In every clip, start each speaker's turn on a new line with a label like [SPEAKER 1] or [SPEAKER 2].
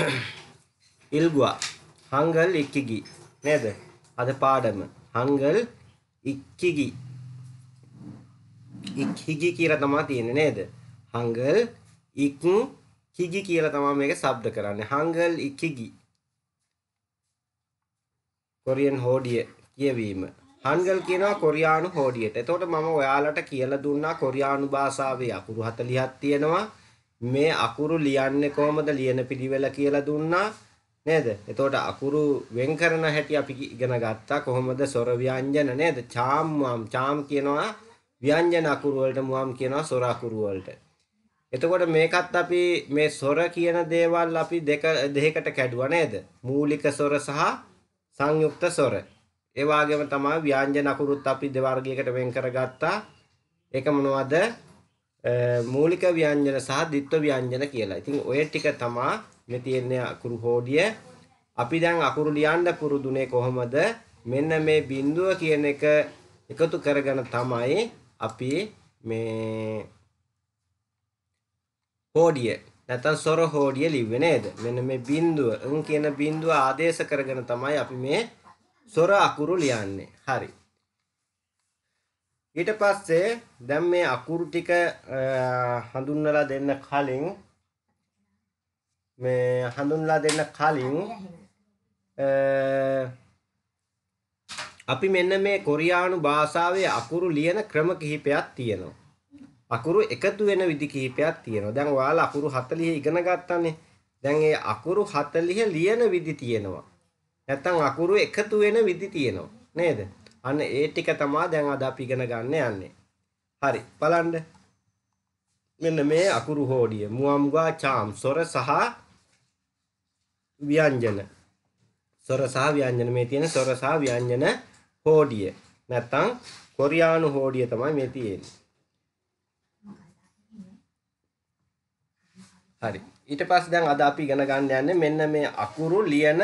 [SPEAKER 1] ඉල්ගුවා හංගල් ඉක්කිගි නේද අද පාඩම හංගල් ඉක්කිගි ඉක්හිගි කියලා තමා තියෙන්නේ නේද හංගල් ඉක් හිගි කියලා තමා මේක ශබ්ද කරන්නේ හංගල් ඉක්කිගි කොරියන් හෝඩිය කියවීම හංගල් කියනවා කොරියානු හෝඩියට එතකොට මම ඔයාලට කියලා දුන්නා කොරියානු භාෂාවේ අකුරු 40ක් තියෙනවා මේ අකුරු ලියන්නේ කොහමද ලියන පිළිවෙල කියලා දුන්නා නේද? එතකොට අකුරු වෙන් කරන හැටි අපි ඉගෙන ගත්තා කොහොමද ස්වර ව්‍යංජන නේද? චාම් වම් චාම් කියනවා ව්‍යංජන අකුරු වලට මුවම් කියනවා ස්වර අකුරු වලට. එතකොට මේකත් අපි මේ ස්වර කියන දේවල් අපි දෙක දෙකකට කැඩුවා නේද? මූලික ස්වර සහ සංයුක්ත ස්වර. ඒ වගේම තමයි ව්‍යංජන අකුරුත් අපි දෙවර්ගයකට වෙන් කරගත්තා. ඒක මොනවද? මූලික ව්‍යංජන සහ ද්විත්ව ව්‍යංජන කියලා. ඉතින් ඔය ටික තමා මේ තියෙන අකුරු හෝඩිය. අපි දැන් අකුරු ලියන්න පුරුදුනේ කොහොමද? මෙන්න මේ බිඳුව කියන එක එකතු කරගෙන තමයි අපි මේ හෝඩිය නැත්නම් සොර හෝඩිය ලිව්වේ නේද? මෙන්න මේ බිඳුව, න් කියන බිඳුව ආදේශ කරගෙන තමයි අපි මේ සොර අකුරු ලියන්නේ. හරි. ඊට පස්සේ දැන් මේ අකුරු ටික හඳුන්වලා දෙන්න කලින් මේ හඳුන්ලා දෙන්න කලින් අපි මෙන්න මේ කොරියානු භාෂාවේ අකුරු ලියන ක්‍රම කිහිපයක් තියෙනවා. අකුරු එකතු වෙන විදි කිහිපයක් තියෙනවා. දැන් ඔයාලා අකුරු 40 ඉගෙන ගත්තානේ. දැන් ඒ අකුරු 40 ලියන විදි තියෙනවා. නැත්තම් අකුරු එකතු වෙන විදි තියෙනවා. නේද? අන්න ඒ ටික තමයි දැන් අද අපි ඉගෙන ගන්න යන්නේ. හරි බලන්න. මෙන්න මේ අකුරු හෝඩිය මුවම්ගා චාම් සොර සහ ව්‍යංජන. සොර සහ ව්‍යංජන මේ තියෙන සොර සහ ව්‍යංජන හෝඩිය. නැත්තම් කොරියානු හෝඩිය තමයි මේ තියෙන්නේ. හරි. ඊට පස්සේ දැන් අද අපි ඉගෙන ගන්න යන්නේ මෙන්න මේ අකුරු ලියන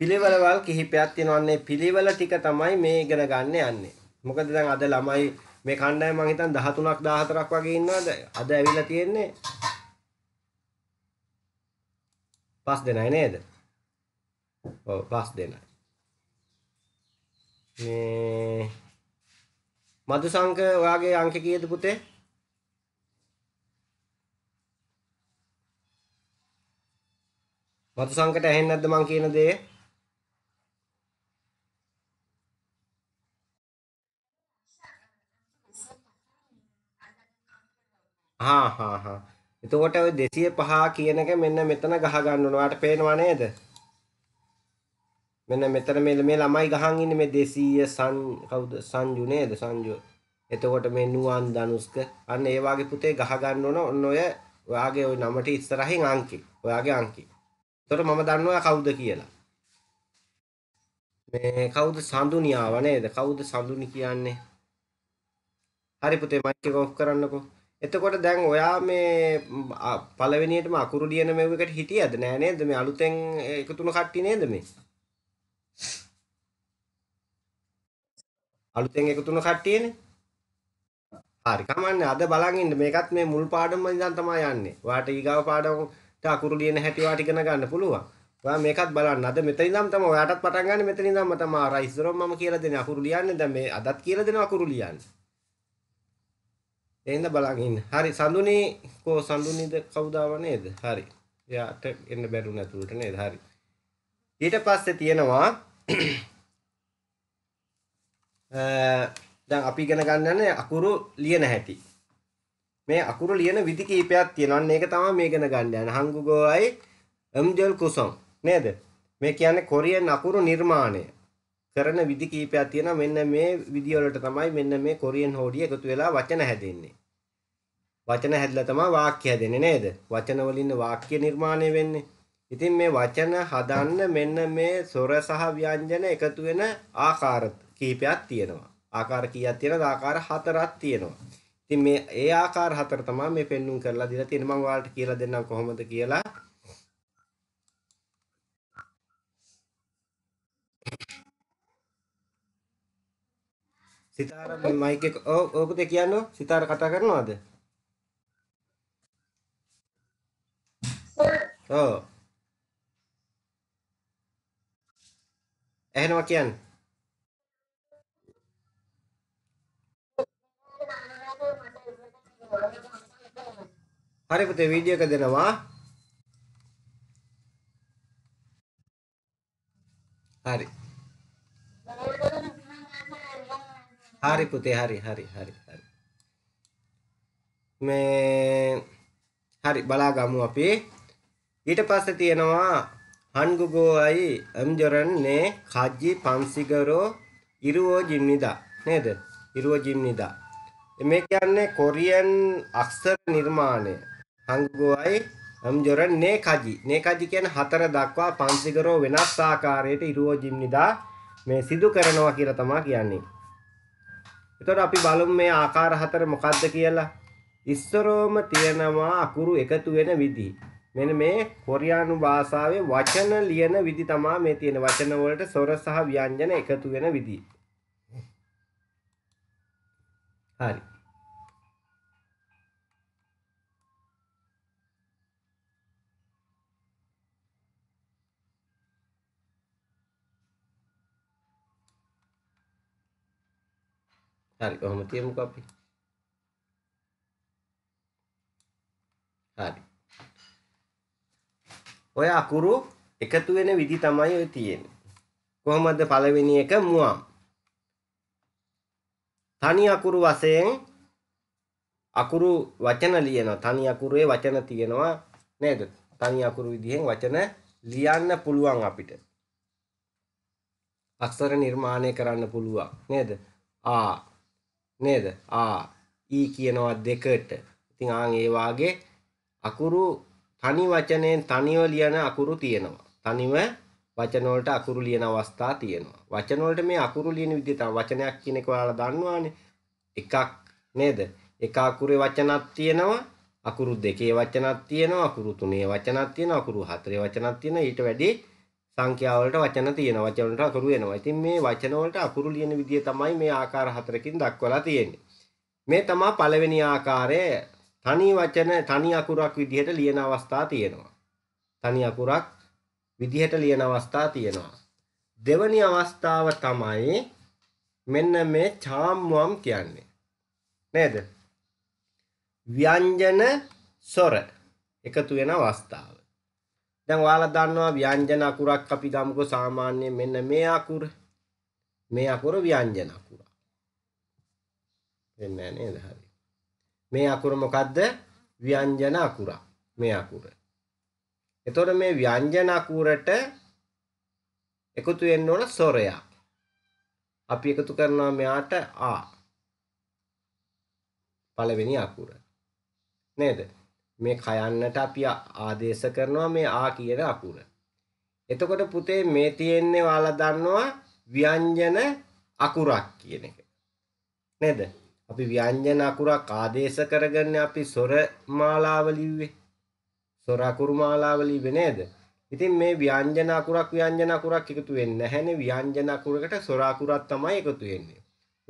[SPEAKER 1] පිළිවෙලවල් කිහිපයක් තියෙනවාන්නේ පිළිවෙල ටික තමයි මේ ඉගෙන ගන්න යන්නේ. මොකද දැන් අද ළමයි මේ කණ්ඩායම මං හිතන් 13ක් 14ක් වගේ ඉන්නවද? අද ඇවිල්ලා තියෙන්නේ පස් දෙනයි නේද? ඔව් පස් දෙනයි. මේ මදුසංක ඔයාගේ අංක කීයද පුතේ? මදුසංකට ඇහෙන්නේ නැද්ද මං කියන දේ? හා හා හා එතකොට ඔය 205 කියන එක මෙන්න මෙතන ගහ ගන්න ඕන. ඔයාලට පේනවා නේද? මෙන්න මෙතන මේ මේ ළමයි ගහන් ඉන්නේ මේ 200 සන් කවුද සංජු නේද සංජු. එතකොට මේ නුවන් ධනුස්ක අන්න ඒ වගේ පුතේ ගහ ගන්න ඕන. ඔන්න ඔය ඔයාගේ ওই නමට ඉස්සරහින් අංකි. ඔයාගේ අංකි. එතකොට මම දන්නවා කවුද කියලා. මේ කවුද සඳුනියාව නේද? කවුද සඳුනි කියන්නේ? හරි පුතේ මයික් එක ඔෆ් කරන්නකෝ. එතකොට දැන් ඔයා මේ පළවෙනියටම අකුරු ලියන මෙව් එකට හිටියද නෑ නේද මේ අලුතෙන් එකතුන කට්ටිය නේද මේ අලුතෙන් එකතුන කට්ටියනේ හරි කමන්නේ අද බලන් ඉන්න මේකත් මේ මුල් පාඩම ඉඳන් තමයි යන්නේ වාට ඊගාව පාඩමට අකුරු ලියන හැටි වාට ඉගෙන ගන්න පුළුවන් ඔයා මේකත් බලන්න අද මෙතන ඉඳන් තමයි ඔයාටත් පටන් ගන්න මෙතන ඉඳන්ම තමයි අර ඉස්සරොම් මම කියලා දෙන්නේ අකුරු ලියන්නේ දැන් මේ අදත් කියලා දෙනවා අකුරු ලියන්නේ එහෙනම් බලන් ඉන්න. හරි සඳුනේ කෝ සඳුනේද කවුදාව නේද? හරි. එයාට එන්න බැරුණ ඇතුළට නේද? හරි. ඊට පස්සේ තියෙනවා දැන් අපි ඉගෙන ගන්නන්නේ අකුරු ලියන හැටි. මේ අකුරු ලියන විදි කීපයක් තියෙනවා. මේක තමයි මේ ඉගෙන ගන්න යන හංගුගෝයි එම්ජල් කුසොන් නේද? මේ කියන්නේ කොරියන් අකුරු නිර්මාණය. කරන විදි කීපයක් තියෙනවා. මෙන්න මේ විදි වලට තමයි මෙන්න මේ කොරියන් හෝඩිය එකතු වෙලා වචන හැදෙන්නේ. වචන හැදලා තමයි වාක්‍ය හැදෙන්නේ නේද? වචන වලින් වාක්‍ය නිර්මාණය වෙන්නේ. ඉතින් මේ වචන හදන්න මෙන්න මේ සොර සහ ව්‍යංජන එකතු වෙන ආකාර කීපයක් තියෙනවා. ආකාර කීයක් තියෙනවද? ආකාර හතරක් තියෙනවා. ඉතින් මේ ඒ ආකාර හතර තමයි මේ පෙන්눔 කරලා දීලා තියෙන්නේ. මම ඔයාලට කියලා දෙන්නම් කොහොමද කියලා. සිතාර මයික් එක ඕකද කියන්නේ? සිතාර කතා කරනවද? ඔව් ඇහෙනවා කියන්නේ හරි පුතේ වීඩියෝ එක දෙනවා හරි හරි පුතේ හරි හරි හරි හරි මේ හරි බලාගමු අපි ඊට පස්සේ තියෙනවා හන්ගුගෝයි අම්ජරන් නේ කජ්ජි පන්සිගරෝ ඉරුවෝ ජිම්නිදා නේද? ඉරුවෝ ජිම්නිදා. මේ කියන්නේ කොරියන් අක්ෂර නිර්මාණය. හන්ගුගෝයි අම්ජරන් නේ කජි. නේ කජි කියන්නේ හතර දක්වා පන්සිගරෝ වෙනස් ආකාරයට ඉරුවෝ ජිම්නිදා මේ සිදු කරනවා කියලා තමයි කියන්නේ. එතකොට අපි බලමු මේ ආකාර හතර මොකක්ද කියලා. ඉස්සරෝම තියෙනවා අකුරු එකතු වෙන විදිහ. මෙන්න මේ කොරියානු භාෂාවේ වචන ලියන විදි තමා මේ තියෙන වචන වලට ස්වර සහ ව්‍යංජන එකතු වෙන විදි. හරි. හරි කොහොමද තියමුකෝ අපි. හරි. ඔය අකුරු එකතු වෙන විදි තමයි ඔය තියෙන්නේ. කොහොමද පළවෙනි එක මුවම්. තනි අකුරු වශයෙන් අකුරු වචන ලියනවා. තනි අකුරේ වචන තියෙනවා නේද? තනි අකුරු විදිහෙන් වචන ලියන්න පුළුවන් අපිට. අක්ෂර නිර්මාණය කරන්න පුළුවන් නේද? ආ නේද? ආ ඊ කියනවා දෙකට. ඉතින් ආන් ඒ වාගේ අකුරු තනි වචනයෙන් තනිව ලියන අකුරු තියෙනවා. තනිව වචන වලට අකුරු ලියන අවස්ථා තියෙනවා. වචන වලට මේ අකුරු ලියන විදිහ තමයි වචනයක් කියන එක ඔයාලා දන්නවානේ. එකක් නේද? එක අකුරේ වචනක් තියෙනවා. අකුරු දෙකේ වචනක් තියෙනවා. අකුරු තුනේ වචනක් තියෙනවා. අකුරු හතරේ වචනක් තියෙනවා. ඊට වැඩි සංඛ්‍යාව වලට වචන තියෙනවා. වචන වලට අකුරු එනවා. ඉතින් මේ වචන වලට අකුරු ලියන විදිය තමයි මේ ආකාර හතරකින් දක්වලා තියෙන්නේ. මේ තමයි පළවෙනි ආකාරය තනි වචන තනි අකුරක් විදිහට ලියන අවස්ථා තියෙනවා. තනි අකුරක් විදිහට ලියන අවස්ථා තියෙනවා. දෙවැනි අවස්ථාව තමයි මෙන්න මේ චාම්වම් කියන්නේ. නේද? ව්‍යංජන සොර එකතු වෙන අවස්ථාව. දැන් ඔයාලා දන්නවා ව්‍යංජන අකුරක් අපි ගමුකෝ සාමාන්‍යයෙන් මෙන්න මේ අකුර. මේ අකුර ව්‍යංජන අකුර. වෙන්නේ නැහැ නේද? හරි. මේ අකුර මොකද්ද? ව්‍යංජන අකුර. මේ අකුර. එතකොට මේ ව්‍යංජන අකුරට එකතු වෙන්න ඕන ස්වරයක්. අපි එකතු කරනවා මෙයාට ආ. පළවෙනි අකුර. නේද? මේ කයන්නට අපි ආදේශ කරනවා මේ ආ කියන අකුර. එතකොට පුතේ මේ තියෙන්නේ ඔයාලා දන්නවා ව්‍යංජන අකුරක් කියන එක. නේද? අපි ව්‍යංජන අකුරක් ආදේශ කරගන්න අපි සොර මාලාව ලිව්වේ. සොර අකුරු මාලාව ලිව්වේ නේද? ඉතින් මේ ව්‍යංජන අකුරක් ව්‍යංජන අකුරක් එකතු වෙන්නේ නැහැනේ ව්‍යංජන අකුරකට සොර අකුරක් තමයි එකතු වෙන්නේ.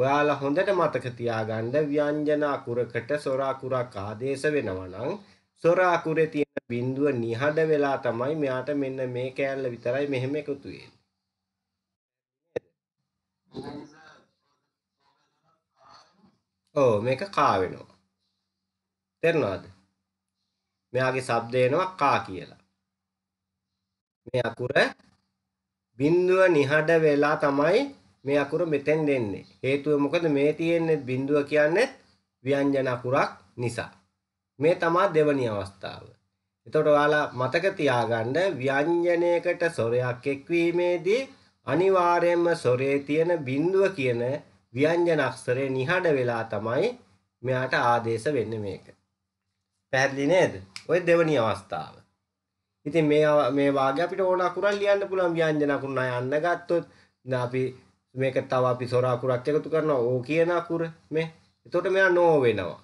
[SPEAKER 1] ඔයාලා හොඳට මතක තියාගන්න ව්‍යංජන අකුරකට සොර අකුරක් ආදේශ වෙනවා නම් සොර අකුරේ තියෙන බිඳුව නිහඬ වෙලා තමයි මෙයාට මෙන්න මේ කෑල්ල විතරයි මෙහෙම එකතු වෙන්නේ. ඔව් මේක කා වෙනවා. තේරුණාද? මෙයාගේ ශබ්ද එනවා කා කියලා. මේ අකුර බිඳුව නිහඬ වෙලා තමයි මේ අකුර මෙතෙන් දෙන්නේ. හේතුව මොකද මේ තියෙන්නේ බිඳුව කියන්නේ ව්‍යංජන අකුරක් නිසා. මේ තමයි දෙවැනි අවස්ථාව. එතකොට ඔයාලා මතක තියාගන්න ව්‍යංජනයකට සොරයක් එක්වීමේදී අනිවාර්යයෙන්ම සොරේ තියෙන බිඳුව කියන ව්‍යංජන අක්ෂරය නිහඬ වෙලා තමයි මෙයාට ආදේශ වෙන්නේ මේක. පැහැදිලි නේද? ওই දෙවැනි අවස්ථාව. ඉතින් මේ මේ වාගේ අපිට ඕන අකුරක් ලියන්න පුළුවන් ව්‍යංජන අකුරු නය යන්න ගත්තොත් අපි මේක තව අපි සොර අකුරක් එකතු කරනවා ඕ කියන අකුර මේ. එතකොට මෙයා නෝ වෙනවා.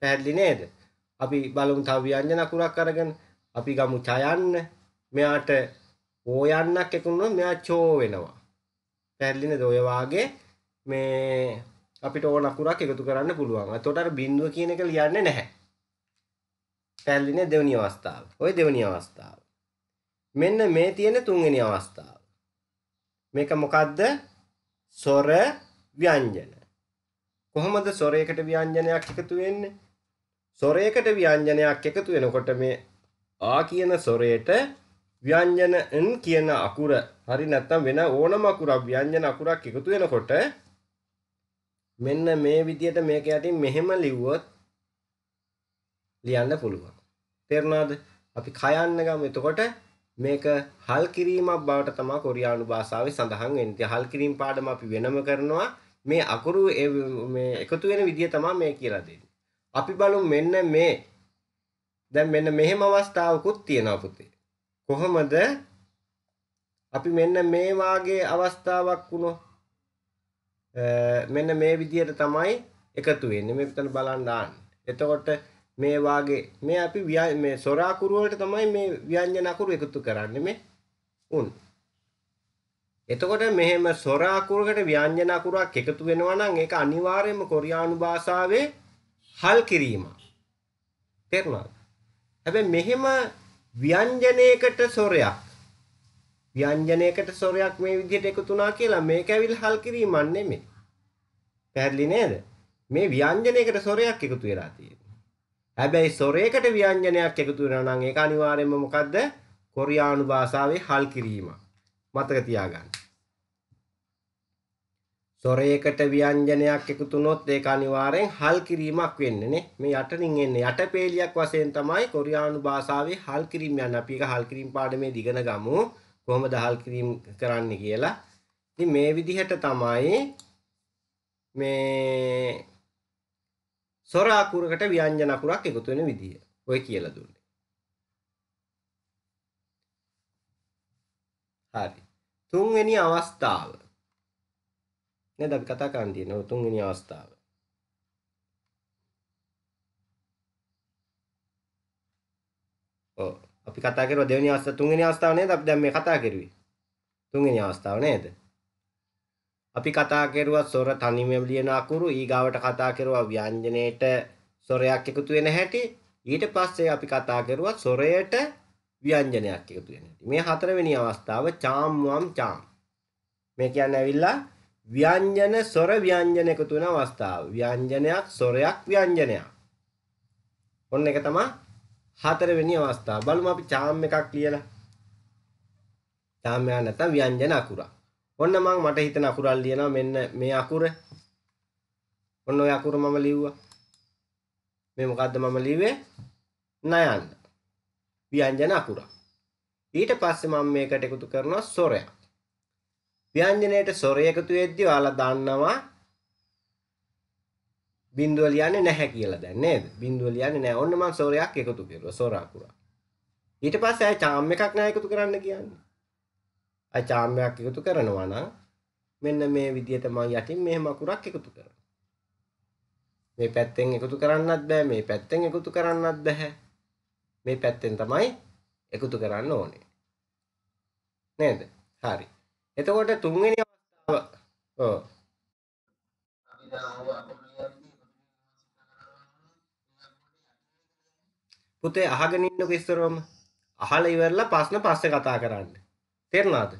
[SPEAKER 1] පැහැදිලි නේද? අපි බලමු තව ව්‍යංජන අකුරක් අරගෙන අපි ගමු ච යන්න. මෙයාට ඕ යන්නක් එකතු වුණොත් මෙයා චෝ වෙනවා. පැහැදිලි නේද? ඔය වාගේ මේ අපිට ඕන අකුරක් එකතු කරන්න පුළුවන්. එතකොට අර බිඳුව කියන එක ලියන්නේ නැහැ. පැල්ලිනේ දෙවෙනි අවස්ථාව. ওই දෙවෙනි අවස්ථාව. මෙන්න මේ තියෙන තුන්වෙනි අවස්ථාව. මේක මොකද්ද? සොර ව්‍යංජන. කොහොමද සොරයකට ව්‍යංජනයක් එකතු වෙන්නේ? සොරයකට ව්‍යංජනයක් එකතු වෙනකොට මේ ආ කියන සොරයට ව්‍යංජන න් කියන අකුර හරි නැත්නම් වෙන ඕනම අකුරක් ව්‍යංජන අකුරක් එකතු වෙනකොට මෙන්න මේ විදියට මේක යටින් මෙහෙම ලිව්වොත් ලියන්න පුළුවන්. තේරුණාද? අපි කයන්න ගමු. එතකොට මේක හල් කිරීමක් බවට තමයි කොරියානු භාෂාවේ සඳහන් වෙන්නේ. හල් කිරීම පාඩම අපි වෙනම කරනවා. මේ අකුරු මේ එකතු වෙන විදිය තමයි මේ කියලා දෙන්නේ. අපි බලමු මෙන්න මේ. දැන් මෙන්න මෙහෙම අවස්ථාවකුත් තියෙනවා පුතේ. කොහොමද අපි මෙන්න මේ වාගේ අවස්ථාවක් වුණොත් මෙන්න මේ විදියට තමයි එකතු වෙන්නේ මේ මෙතන බලන්න ආන්න. එතකොට මේ වාගේ මේ අපි මේ සොරාකුරු වලට තමයි මේ ව්‍යංජන අකුරු එකතු කරන්නේ මේ උන්. එතකොට මෙහෙම සොරා අකුරකට ව්‍යංජන අකුරක් එකතු වෙනවා නම් ඒක අනිවාර්යයෙන්ම කොරියානු භාෂාවේ හල් කිරීමක්. තේරුණාද? හැබැයි මෙහෙම ව්‍යංජනයකට සොරයක් ව්‍යංජනයකට ස්වරයක් මේ විදිහට එකතු වුණා කියලා මේක ඇවිල් හල් කිරීමක් නෙමෙයි. පැහැදිලි නේද? මේ ව්‍යංජනයකට ස්වරයක් එකතු වෙලා තියෙනවා. හැබැයි ස්වරයකට ව්‍යංජනයක් එකතු වෙනවා නම් ඒක අනිවාර්යයෙන්ම මොකද්ද? කොරියානු භාෂාවේ හල් කිරීම. මතක තියාගන්න. ස්වරයකට ව්‍යංජනයක් එකතු වුණොත් ඒක අනිවාර්යෙන් හල් කිරීමක් වෙන්නේ නේ. මේ යටනින් එන්නේ යටපේලියක් වශයෙන් තමයි කොරියානු භාෂාවේ හල් කිරීම යන අපි එක හල් කිරීම පාඩමේ දිගන ගමු. කොහොමද හල් කිරීම කරන්නේ කියලා. ඉතින් මේ විදිහට තමයි මේ සොර අකුරකට ව්‍යංජන අකුරක් එකතු වෙන විදිය. ඔය කියලා දුන්නේ. හරි. තුන්වෙනි අවස්ථාව. නේද අපි කතා කරන්න තියෙන තුන්වෙනි අවස්ථාව. ඔව්. අපි කතා කරුවා දෙවෙනි අවස්ථාව තුන්වෙනි අවස්ථාව නේද අපි දැන් මේ කතා කරුවේ තුන්වෙනි අවස්ථාව නේද අපි කතා කරුවා සොර තනියම ලියන අකුරු ඊගාවට කතා කරුවා ව්‍යංජනයේට සොරයක් එකතු වෙන හැටි ඊට පස්සේ අපි කතා කරුවා සොරයට ව්‍යංජනයක් එකතු වෙන හැටි මේ හතරවෙනි අවස්ථාව චාම් වම් චාම් මේ කියන්නේ ඇවිල්ලා ව්‍යංජන සොර ව්‍යංජන එකතු වෙන අවස්ථාව ව්‍යංජනයක් සොරයක් ව්‍යංජනයක් ඔන්න එක තමයි හතරවෙනි අවස්ථාව. බලමු අපි චාම් එකක් ලියලා. චාම් එක නැත්තම් ව්‍යංජන අකුරක්. ඔන්න මං මට හිතෙන අකුරක් ලියනවා මෙන්න මේ අකුර. ඔන්න ඔය අකුර මම ලිව්වා. මේ මොකද්ද මම ලිව්වේ? නයන්න. ව්‍යංජන අකුරක්. ඊට පස්සේ මම මේකට එකතු කරනවා සොරයක්. ව්‍යංජනයේට සොරය එකතු වෙද්දී ඔයාලා දන්නවා බින්දුව ලියන්නේ නැහැ කියලා දැන් නේද? බින්දුව ලියන්නේ නැහැ. ඔන්න මම සෝරයක් එකතු කරුවා. සෝර අකුරක්. ඊට පස්සේ ආයි චාම් එකක් නෑ එකතු කරන්න කියන්නේ. ආයි චාම් එකක් එකතු කරනවා නම් මෙන්න මේ විදිහට මම යටින් මෙහෙම අකුරක් එකතු කරනවා. මේ පැත්තෙන් එකතු කරන්නත් බෑ මේ පැත්තෙන් එකතු කරන්නත් බෑ. මේ පැත්තෙන් තමයි එකතු කරන්න ඕනේ. නේද? හරි. එතකොට තුන්වෙනි අවස්ථාව ඔව්. පුතේ අහගෙන ඉන්නකෝ ඉස්සරවම. අහලා ඉවරලා ප්‍රශ්න පස්සේ කතා කරන්න. තේරුණාද?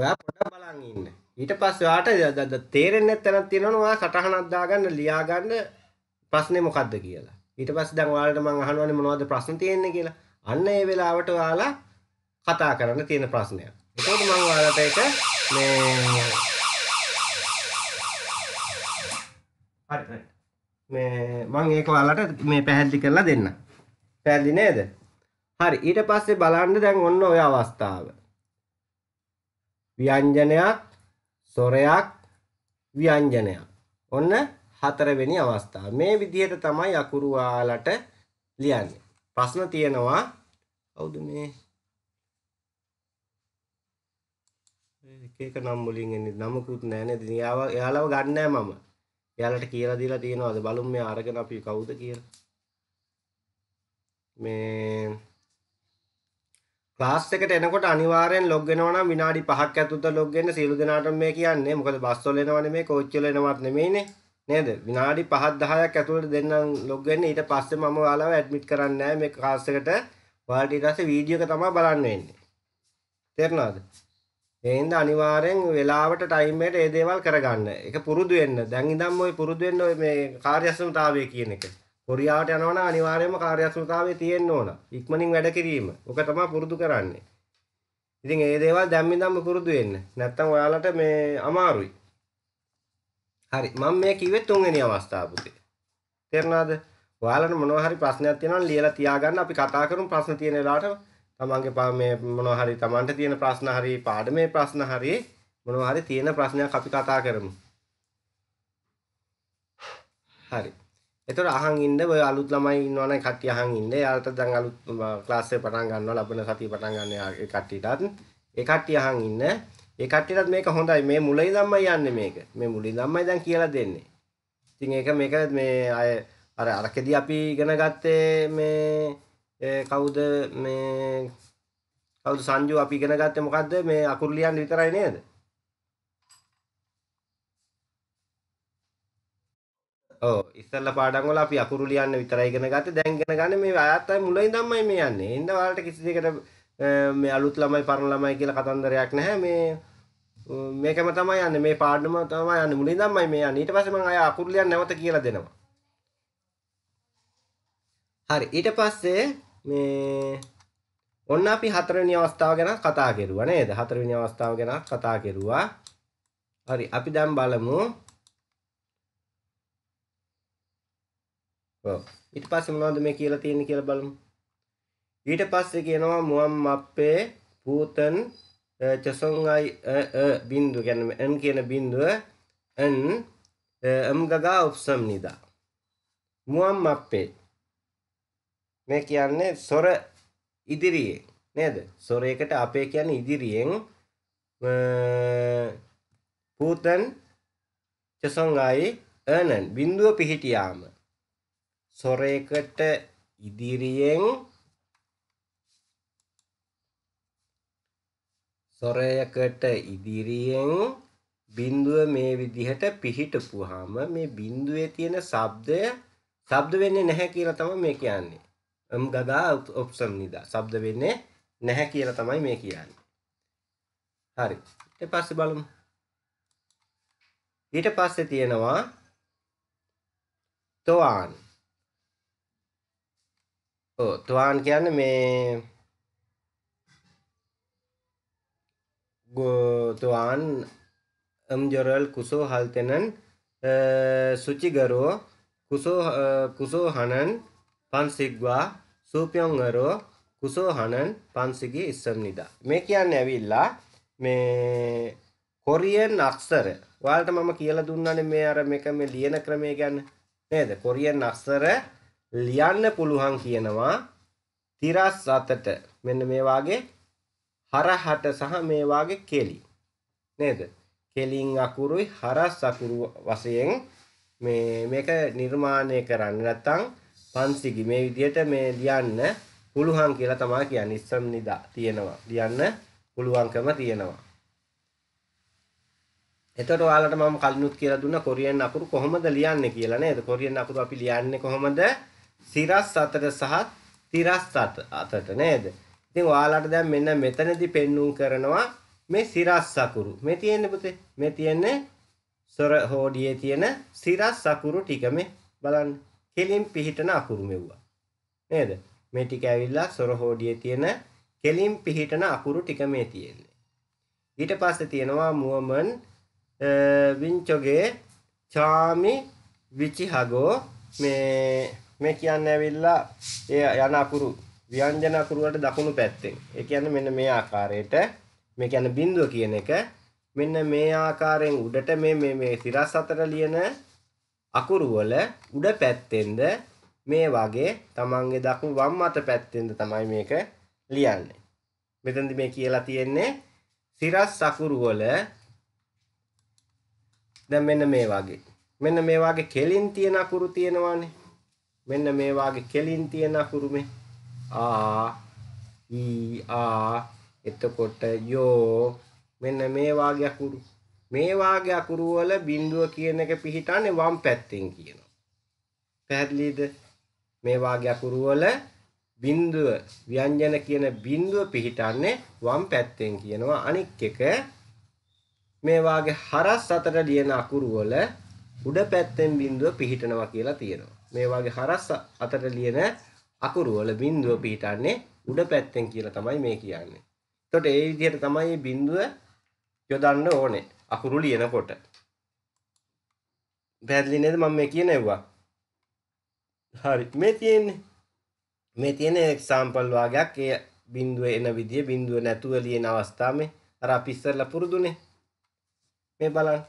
[SPEAKER 1] ඔයා පොඩක් බලන් ඉන්න. ඊට පස්සේ ඔයාට තේරෙන්නේ නැත්නම් තියෙනවනේ ඔයා සටහනක් දාගන්න ලියාගන්න ප්‍රශ්නේ මොකද්ද කියලා. ඊට පස්සේ දැන් ඔයාලට මම අහනවානේ මොනවද ප්‍රශ්න තියෙන්නේ කියලා. අන්න ඒ වෙලාවට ඔයාලා කතා කරන්න තියෙන ප්‍රශ්නයක්. එතකොට මම ඔයාලට ඒක මේ හරි හරි මේ මම ඒක ඔයාලට මේ පැහැදිලි කරලා දෙන්න. පැහැදිලි නේද? හරි ඊට පස්සේ බලන්න දැන් ඔන්න ඔය අවස්ථාව. ව්‍යංජනයක්, සොරයක්, ව්‍යංජනයක්. ඔන්න හතරවෙනි අවස්ථාව. මේ විදිහට තමයි අකුරු ඔයාලට ලියන්නේ. ප්‍රශ්න තියෙනවා කවුද මේ? එක එක නම් වලින් එන්නේ නමකුත් නැහැ නේද? එයාව එයාලව ගන්නෑ මම. එයාලට කියලා දීලා තියෙනවාද බලමු මේ අරගෙන අපි කවුද කියලා මේ ක්ලාස් එකට එනකොට අනිවාර්යෙන් ලොග් වෙනවා නම් විනාඩි 5ක් ඇතුළත ලොග් වෙන්න සියලු දෙනාටම මේ කියන්නේ මොකද බස් වල එනවා නෙමෙයි කෝච්චි වල එනවත් නෙමෙයිනේ නේද විනාඩි 5ක් 10ක් ඇතුළත දෙන්නම් ලොග් වෙන්න ඊට පස්සේ මම ඔයාලව ඇඩ්මිට් කරන්නේ නැහැ මේ ක්ලාස් එකට ඔයාලට ඊට පස්සේ වීඩියෝ එක තමයි බලන්න වෙන්නේ තේරුණාද ඒ හින්දා අනිවාර්යෙන් වෙලාවට ටයිම් එකට ඒ දේවල් කරගන්න. ඒක පුරුදු වෙන්න. දැන් ඉඳන්ම ඔය පුරුදු වෙන්න ඔය මේ කාර්යසමතාවය කියන එක. කොරියාවට යනවනම් අනිවාර්යයෙන්ම කාර්යසමතාවය තියෙන්න ඕන. ඉක්මනින් වැඩ කිරීම. ඔක තමයි පුරුදු කරන්නේ. ඉතින් ඒ දේවල් දැන් ඉඳන්ම පුරුදු වෙන්න. නැත්තම් ඔයාලට මේ අමාරුයි. හරි. මම මේ කිව්වේ තුන්වෙනි අවස්ථාව පුතේ. තේරුණාද? ඔයාලට මොනවා හරි ප්‍රශ්නයක් තියෙනවා නම් ලියලා තියාගන්න. අපි කතා කරමු ප්‍රශ්න තියෙන වෙලාවට තමන්ගේ මේ මොනවා හරි තමන්ට තියෙන ප්‍රශ්න හරි පාඩමේ ප්‍රශ්න හරි මොනවා හරි තියෙන ප්‍රශ්නයක් අපි කතා කරමු. හරි. එතකොට අහන් ඉන්න ඔය අලුත් ළමයි ඉන්නවනේ කට්ටිය අහන් ඉන්න. එයාලට දැන් අලුත් ක්ලාස් එක පටන් ගන්නවා ලබන සතිය පටන් ගන්න ඒ කට්ටියටත්. ඒ කට්ටිය අහන් ඉන්න. ඒ කට්ටියටත් මේක හොඳයි. මේ මුලින් ඉඳන්මයි යන්නේ මේක. මේ මුලින් ඉඳන්මයි දැන් කියලා දෙන්නේ. ඉතින් ඒක මේක මේ අය අර අරකෙදී අපි ඉගෙන ගත්තේ මේ කවුද මේ කවුද සංජු අපි ඉගෙන ගත්තේ මොකද්ද මේ අකුරු ලියන්න විතරයි නේද ඔව් ඉස්සෙල්ලා පාඩම් වල අපි අකුරු ලියන්න විතරයි ඉගෙන ගත්තේ දැන් ඉගෙන ගන්න මේ අයත් අය මුලින් ධම්මයි මේ යන්නේ ඉන්න ඔයාලට කිසි දෙයකට මේ අලුත් ළමයි පරණ ළමයි කියලා කතන්දරයක් නැහැ මේ මේකම තමයි යන්නේ මේ පාඩම තමයි යන්නේ මුලින් තමයි මේ යන්නේ ඊට පස්සේ මම අය අකුරු ලියන්න නැවත කියලා දෙනවා හරි ඊට පස්සේ මේ ඔන්න අපි හතරවෙනි අවස්ථාව ගැන කතා කෙරුවා නේද? හතරවෙනි අවස්ථාව ගැන කතා කෙරුවා. හරි, අපි දැන් බලමු. ඔව්. ඊට පස්සේ මොනවද මේ කියලා තියෙන්නේ කියලා බලමු. ඊට පස්සේ කියනවා මුවන් මප්පේ පූතන් චසොංගයි බින්දු කියන්නේ n කියන බින්දුව n අම්ගගා උපසම්නිදා. මුවන් මප්පේ මේ කියන්නේ සොර ඉදිරියේ නේද? සොරයකට අපේ කියන්නේ ඉදිරියෙන් පූතන් චසංගායි එනන් බිඳුව පිහිටියාම සොරයකට ඉදිරියෙන් සොරයකට ඉදිරියෙන් බිඳුව මේ විදිහට පිහිටපුවාම මේ බිඳුවේ තියෙන ශබ්දය ශබ්ද වෙන්නේ නැහැ කියලා තමයි මේ කියන්නේ. එම් ගදා ඔප්සම් නිදා શબ્ද වෙන්නේ නැහැ කියලා තමයි මේ කියන්නේ. හරි. ඊට පස්සේ බලමු. ඊට පස්සේ තියෙනවා තොවාන්. ඔව් තොවාන් කියන්නේ මේ තොවාන් අම්ජරල් කුසෝ හල්තෙනන් සුචිගරෝ කුසෝ කුසෝ හනන් පන්සිග්වා සූපියොංගරෝ කුසෝහනන් පන්සිගේ ඉස්සම්නිදා. මේ කියන්න ඇවිල්ලා මේ කොරියන් අක්සර වාලට මම කියලා දුන්නනේ මේ අර මේක මේ ලියන ක්‍රමය ගැන නේද? කොරියන් අක්සර ලියන්න පුළුවන් කියනවා තිරස් අතට මෙන්න මේ වාගේ හරහට සහ මේ වාගේ කෙලි නේද? කෙලින් අකුරුයි හරස් අකුරු වශයෙන් මේ මේක නිර්මාණය කරන්න නැත්නම් පන්සිකි මේ විදියට මේ ලියන්න පුළුවන් කියලා තමයි කියන්නේ ඉස්සම් නිදා තියෙනවා ලියන්න පුළුවන්කම තියෙනවා එතකොට ඔයාලට මම කලිනුත් කියලා දුන්න කොරියන් අකුරු කොහොමද ලියන්නේ කියලා නේද කොරියන් අකුරු අපි ලියන්නේ කොහොමද සිරස් අතර සහ තිරස් අතට නේද ඉතින් ඔයාලට දැන් මෙන්න මෙතනදී පෙන්눔 කරනවා මේ සිරස් අකුරු මේ තියෙන්නේ පුතේ මේ තියෙන්නේ සොර හෝඩියේ තියෙන සිරස් අකුරු ටික මේ බලන්න කෙලින් පිහිටන අකුරු මෙව්වා. නේද? මේ ටික ඇවිල්ලා සොර හෝඩියේ තියෙන කෙලින් පිහිටන අකුරු ටික මේ තියෙන්නේ. ඊට පස්සේ තියෙනවා මුවමන් වින්චෝගේ චාමි විචිහගෝ මේ මේ කියන්න ඇවිල්ලා ඒ යන අකුරු ව්‍යංජන අකුරු වලට දකුණු පැත්තෙන්. ඒ කියන්නේ මෙන්න මේ ආකාරයට මේ කියන්නේ බිඳුව කියන එක මෙන්න මේ ආකාරයෙන් උඩට මේ මේ මේ සිරස් අතර ලියන අකුරු වල උඩ පැත්තෙන්ද මේ වගේ තමන්ගේ දකුණු වම් අත පැත්තෙන්ද තමයි මේක ලියන්නේ. මෙතනදි මේ කියලා තියෙන්නේ සිරස් අකුරු වල දැන් මෙන්න මේ වගේ. මෙන්න මේ වගේ කෙලින් තියෙන අකුරු තියෙනවානේ. මෙන්න මේ වගේ කෙලින් තියෙන අකුරු මේ. ආ ඊ ආ එතකොට යෝ මෙන්න මේ වගේ අකුරු මේ වාගේ අකුරු වල බිඳුව කියන එක පිහිටන්නේ වම් පැත්තෙන් කියනවා. පැහැදිලිද? මේ වාගේ අකුරු වල බිඳුව ව්‍යංජන කියන බිඳුව පිහිටන්නේ වම් පැත්තෙන් කියනවා. අනික් එක මේ වාගේ හරස් අතර ලියන අකුරු වල උඩ පැත්තෙන් බිඳුව පිහිටනවා කියලා තියෙනවා. මේ වාගේ හරස් අතර ලියන අකුරු වල බිඳුව පිහිටන්නේ උඩ පැත්තෙන් කියලා තමයි මේ කියන්නේ. එතකොට ඒ විදිහට තමයි බිඳුව යොදන්න ඕනේ. අකුරු ලියනකොට පැහැදිලි නේද මම මේ කියන ඒවා හරි මේ තියෙන්නේ මේ තියෙන එක්සාම්පල් වාගයක් ඒ බින්දුව එන විදිය බින්දුව නැතුව ලියන අවස්ථාවේ අර අපි ඉස්සෙල්ලා පුරුදුනේ මේ බලන්න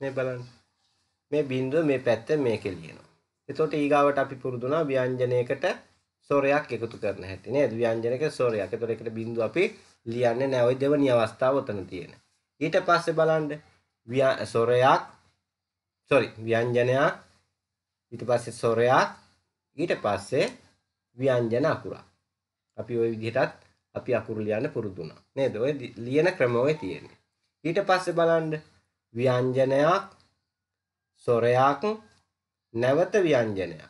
[SPEAKER 1] මේ බලන්න මේ බින්දුව මේ පැත්ත මේකේ ලියනවා එතකොට ඊගාවට අපි පුරුදුනා ව්‍යංජනයකට සෝරයක් එකතු කරන හැටි නේද ව්‍යංජනක සෝරයක්. ඒතකොට ඒකට බිංදු අපි ලියන්නේ නැහැ. ওই දෙවෙනි අවස්ථාව උතන තියෙන. ඊට පස්සේ බලන්න සොරයක් sorry ව්‍යංජනයක් ඊට පස්සේ සොරයක් ඊට පස්සේ ව්‍යංජන අකුරක්. අපි ওই විදිහටත් අපි අකුරු ලියන්න පුරුදු වුණා. නේද? ওই ලියන ක්‍රම ඔය තියෙන්නේ. ඊට පස්සේ බලන්න ව්‍යංජනයක් සොරයක් නැවත ව්‍යංජනයක්.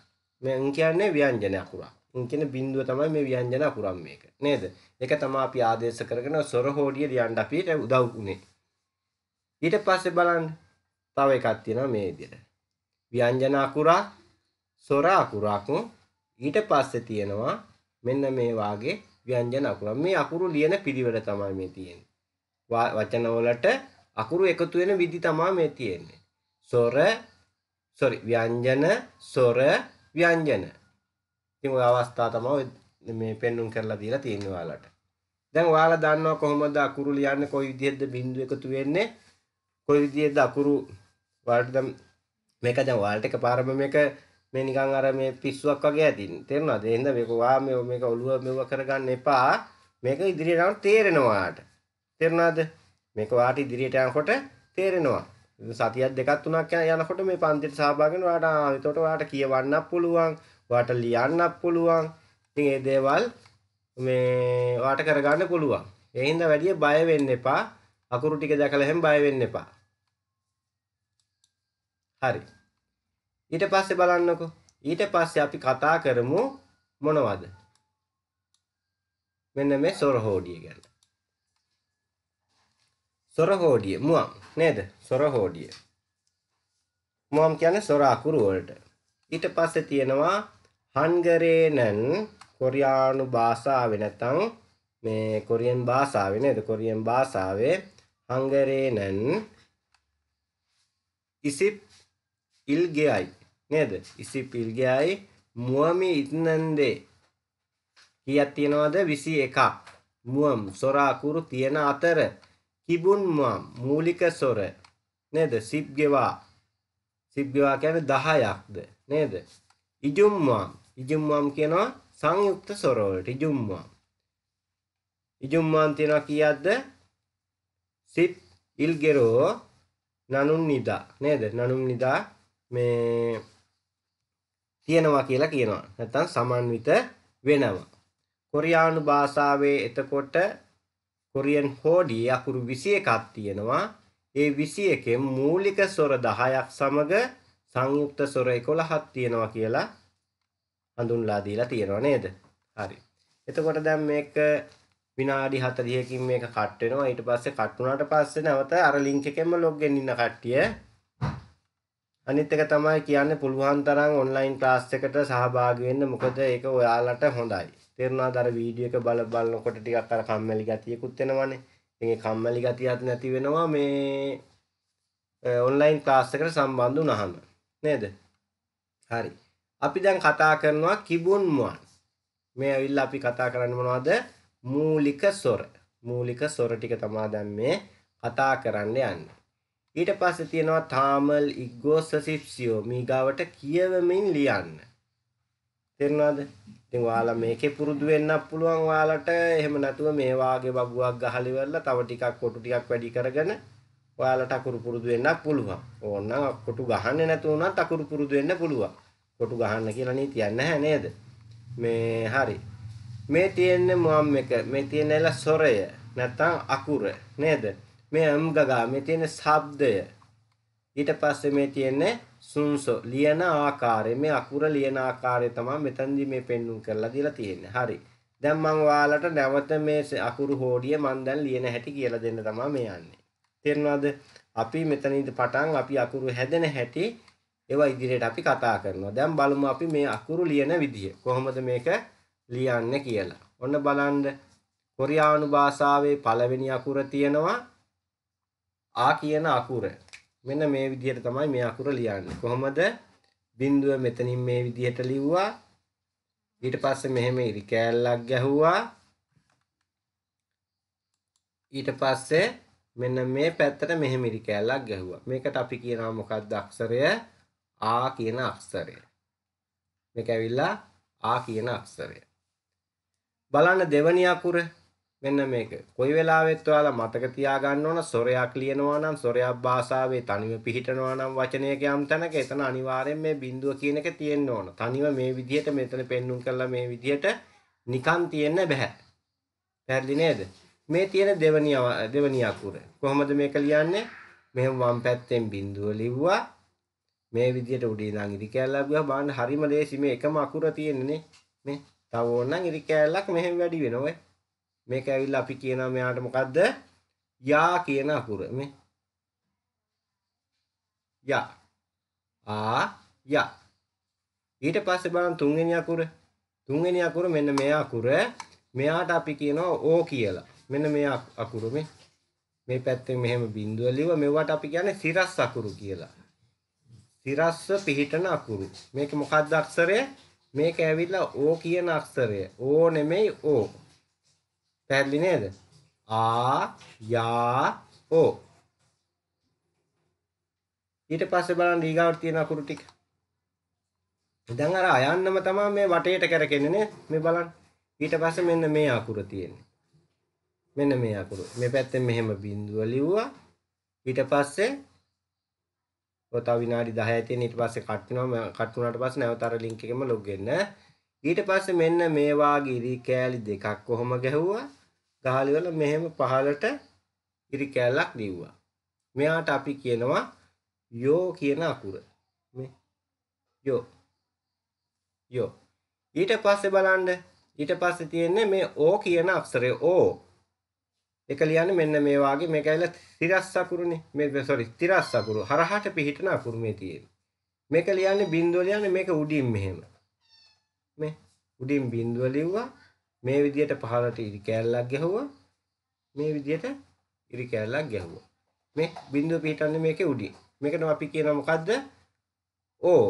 [SPEAKER 1] මම කියන්නේ ව්‍යංජන අකුරක්. කියන බිඳුව තමයි මේ ව්‍යංජන අකුරම් මේක. නේද? ඒක තමයි අපි ආදේශ කරගෙන සොර හෝඩිය ලියන්න අපිට උදව් වුනේ. ඊට පස්සේ බලන්න තව එකක් තියෙනවා මේ විදිහට. ව්‍යංජන අකුරක් සොර අකුරක් ඊට පස්සේ තියෙනවා මෙන්න මේ වාගේ ව්‍යංජන අකුරක්. මේ අකුරු ලියන පිළිවෙල තමයි මේ තියෙන්නේ. වචන වලට අකුරු එකතු වෙන විදි තමයි මේ තියෙන්නේ. සොර sorry ව්‍යංජන සොර ව්‍යංජන ඉතින් ওই අවස්ථා තමයි මේ පෙන්눔 කරලා දීලා තියෙන්නේ ඔයාලට. දැන් ඔයාලා දන්නවා කොහොමද අකුරු ලියන්නේ කොයි විදිහෙන්ද බිංදු එකතු වෙන්නේ කොයි විදිහෙන්ද අකුරු ඔයාලට දැන් මේක දැන් ඔයාලට එකපාරම මේක මේ නිකන් අර මේ පිස්සුවක් වගේ ඇතින් තේරුණාද එහෙනම් මේක වා මේක ඔළුව මෙව කරගන්න එපා මේක ඉදිරියට යනකොට තේරෙනවා ඔයාලට තේරුණාද මේක ඔයාලට ඉදිරියට යනකොට තේරෙනවා සතියක් දෙකක් තුනක් යනකොට මේ පන්තිට සහභාගී වෙන ඔයාලට ඒතකොට ඔයාලට කියවන්නත් පුළුවන් ඔයාට ලියන්නත් පුළුවන් ඉතින් ඒ දේවල් මේ ඔයාට කරගන්න පුළුවන් ඒ හින්දා වැඩිය බය වෙන්න එපා අකුරු ටික දැකලා හැම බය වෙන්න එපා හරි ඊට පස්සේ බලන්නකෝ ඊට පස්සේ අපි කතා කරමු මොනවද මෙන්න මේ සොරහෝඩිය ගැන සොරහෝඩිය මුවම් නේද සොරහෝඩිය මුවම් කියන්නේ සොර අකුරු වලට ඊට පස්සේ තියෙනවා හන්ගරේනන් කොරියානු භාෂාව නැතං මේ කොරියන් භාෂාව නේද කොරියන් භාෂාවේ හංගරේනන් ඉසිප් ඉල්ගයයි නේද ඉසිප් ඉල්ගයයි මුවමි ඉත්නන්දේ කියක් තියෙනවද විසි එකක් මුවම් සොරාකුරු තියෙන අතර කිබුන් මුවම් මූලික සොර නේද සිප්ගෙවා සිප්ගෙවා කියන දහයක්ද නේද ඉජුම්වාම් ඉජුම්මම් කියනවා සංයුක්ත ස්වරවලට ඉජුම්මම්. ඉජුම්මම් තියනවා කීයක්ද? සිප් ඉල්ගෙරෝ නනුන් නිදා නේද? නනුන් නිදා මේ තියනවා කියලා කියනවා. නැත්තම් සමන්විත වෙනවා. කොරියානු භාෂාවේ එතකොට කොරියන් හෝඩියේ අකුරු 21ක් තියෙනවා. ඒ 21 මූලික ස්වර 10ක් සමග සංයුක්ත ස්වර 11ක් තියෙනවා කියලා හඳුන්ලා දීලා තියෙනවා නේද? හරි. එතකොට දැන් මේක විනාඩි 40කින් මේක කට් වෙනවා. ඊට පස්සේ කට් වුණාට පස්සේ නැවත අර ලින්ක් එකෙන්ම log in ඉන්න කට්ටිය අනිත් එක තමයි කියන්නේ පුළුවන් තරම් ඔන්ලයින් ක්ලාස් එකට සහභාගී වෙන්න. මොකද ඒක ඔයාලට හොඳයි. තේරුණාද අර වීඩියෝ එක බල බලනකොට ටිකක් අර කම්මැලි ගතියකුත් එනවනේ. ඉතින් ඒ කම්මැලි ගතියත් නැති වෙනවා මේ ඔන්ලයින් ක්ලාස් එකට සම්බන්ධ වුණාම. නේද? හරි. අපි දැන් කතා කරනවා කිබුන් මුවන්. මේ ඇවිල්ලා අපි කතා කරන්නේ මොනවද? මූලික ස්වර. මූලික ස්වර ටික තමයි දැන් මේ කතා කරන්න යන්නේ. ඊට පස්සේ තියෙනවා තාමල් ඉග්ගෝසසිප්සියෝ මීගාවට කියවමින් ලියන්න. තේරුණාද? ඉතින් ඔයාලා මේකේ පුරුදු වෙන්න පුළුවන් ඔයාලට. එහෙම නැතුව මේ වාගේ බබුවක් ගහලා ඉවරලා තව ටිකක් කොටු ටිකක් වැඩි කරගෙන ඔයාලට අකුරු පුරුදු වෙන්න පුළුවන්. ඕනනම් අකුරු ගහන්නේ නැතුව උනත් අකුරු පුරුදු වෙන්න පුළුවන්. කොටු ගහන්න කියලා නීතියක් නැහැ නේද? මේ හරි. මේ තියෙන්නේ මුවම් එක. මේ තියෙනලා සොරය නැත්නම් අකුර නේද? මේ අම් ගගා මේ තියෙන ශබ්දය. ඊට පස්සේ මේ තියෙන්නේ සුන්සෝ ලියන ආකාරය. මේ අකුර ලියන ආකාරය තමයි මෙතනදී මේ පෙන්වුම් කරලා දීලා තියෙන්නේ. හරි. දැන් මම ඔයාලට නැවත මේ අකුරු හෝඩිය මම දැන් ලියන හැටි කියලා දෙන්න තමයි මේ යන්නේ. තේරෙනවද? අපි මෙතනින් පටන් අපි අකුරු හැදෙන හැටි ඒවා ඉදිරියට අපි කතා කරනවා. දැන් බලමු අපි මේ අකුරු ලියන විදිය. කොහොමද මේක ලියන්නේ කියලා. ඔන්න බලන්න කොරියානු භාෂාවේ පළවෙනි අකුර තියෙනවා ආ කියන අකුර. මෙන්න මේ විදිහට තමයි මේ අකුර ලියන්නේ. කොහොමද? බිඳුව මෙතනින් මේ විදිහට ලිව්වා. ඊට පස්සේ මෙහෙම ඉරි කෑල්ලක් ගැහුවා. ඊට පස්සේ මෙන්න මේ පැත්තට මෙහෙම ඉරි කෑල්ලක් ගැහුවා. මේකට අපි කියනවා මොකක්ද අක්ෂරය? ආ කියන අක්ෂරය. මේක ඇවිල්ලා ආ කියන අක්ෂරය. බලන්න දෙවනි අකුර මෙන්න මේක. කොයි වෙලාවෙත් ඔයාලා මතක තියාගන්න ඕන සොරයක් ලියනවා නම් සොරයක් භාෂාවේ තනිව පිහිටනවා නම් වචනයක යම් තැනක එතන අනිවාර්යෙන් මේ බිඳුව කියන එක තියෙන්න ඕන. තනිව මේ විදිහට මෙතන පෙන්눔 කරලා මේ විදිහට නිකන් තියෙන්න බෑ. පැහැදිලි නේද? මේ තියෙන දෙවනි දෙවනි අකුර. කොහොමද මේක ලියන්නේ? මෙහෙම වම් පැත්තෙන් බිඳුව ලිව්වා මේ විදියට උඩේ ඉඳන් ඉරි කෑල්ලක් ගියා බලන්න හරිම ලේසි මේ එකම අකුර තියෙන්නේ මේ තව ඕනනම් ඉරි කෑල්ලක් මෙහෙම වැඩි වෙනවා ඔය මේක ඇවිල්ලා අපි කියනවා මෙයාට මොකද්ද යා කියන අකුර මේ යා ආ යා ඊට පස්සේ බලන්න තුන්වෙනි අකුර තුන්වෙනි අකුර මෙන්න මේ අකුර මෙයාට අපි කියනවා ඕ කියලා මෙන්න මේ අකුර මේ මේ පැත්තෙන් මෙහෙම බිඳුව ලිව මෙවට අපි කියන්නේ සිරස් අකුරු කියලා තිරස්ව පිහිටන අකුරු. මේක මොකක්ද අක්ෂරය? මේක ඇවිල්ලා ඕ කියන අක්ෂරය. ඕ නෙමෙයි ඕ. පැහැදිලි නේද? ආ යා ඕ. ඊට පස්සේ බලන්න ඊගාවට තියෙන අකුරු ටික. දැන් අර අයන්නම තමයි මේ වටේට කරකෙන්නේ නේ. මේ බලන්න. ඊට පස්සේ මෙන්න මේ අකුර තියෙන්නේ. මෙන්න මේ අකුරු. මේ පැත්තෙන් මෙහෙම බිඳුව ලිව්වා. ඊට පස්සේ ඔය තව විනාඩි 10යි තියෙන ඊට පස්සේ කට් වෙනවා කට් වුණාට පස්සේ නැවත අර link එකෙම log වෙන්න ඊට පස්සේ මෙන්න මේ වාගේ ඉරි කෑලි දෙකක් කොහොම ගැහුවා ගහලි වල මෙහෙම පහලට ඉරි කෑල්ලක් දීුවා මෙයාට අපි කියනවා යෝ කියන අකුර මේ යෝ යෝ ඊට පස්සේ බලන්න ඊට පස්සේ තියෙන්නේ මේ ඕ කියන අක්ෂරය ඕ ඒක ලියන්නේ මෙන්න මේ වාගේ මේක ඇවිල්ලා තිරස් අකුරුනේ මේ sorry තිරස් අකුරු හරහට පිහිටන අකුරු මේ තියෙන්නේ මේක ලියන්නේ බින්දුව ලියන්නේ මේක උඩින් මෙහෙම මේ උඩින් බින්දුව ලිව්වා මේ විදියට පහළට ඉරි කෑල්ලක් ගැහුවා මේ විදියට ඉරි කෑල්ලක් ගැහුවා මේ බින්දුව පිහිටන්නේ මේකේ උඩින් මේකට අපි කියනවා මොකද්ද ඕ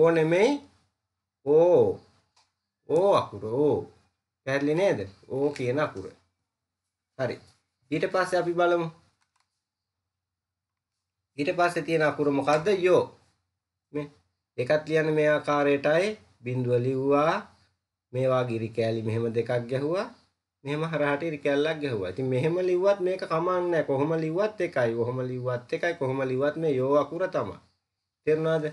[SPEAKER 1] ඕ නෙමෙයි ඕ ඕ අකුර ඕ පැහැදිලි නේද ඕ කියන අකුර හරි ඊට පස්සේ අපි බලමු ඊට පස්සේ තියෙන අකුර මොකද්ද යෝ මේ එකත් ලියන්න මේ ආකාරයටයි බිඳුව ලිව්වා මේවා ගිරි කෑලි මෙහෙම දෙකක් ගැහුවා මෙහෙම හරහට ඉරි කෑල්ලක් ගැහුවා. ඉතින් මෙහෙම ලිව්වත් මේක කමක් නැහැ. කොහොම ලිව්වත් එකයි. කොහොම ලිව්වත් එකයි. කොහොම ලිව්වත් මේ යෝ අකුර තමයි. තේරුණාද?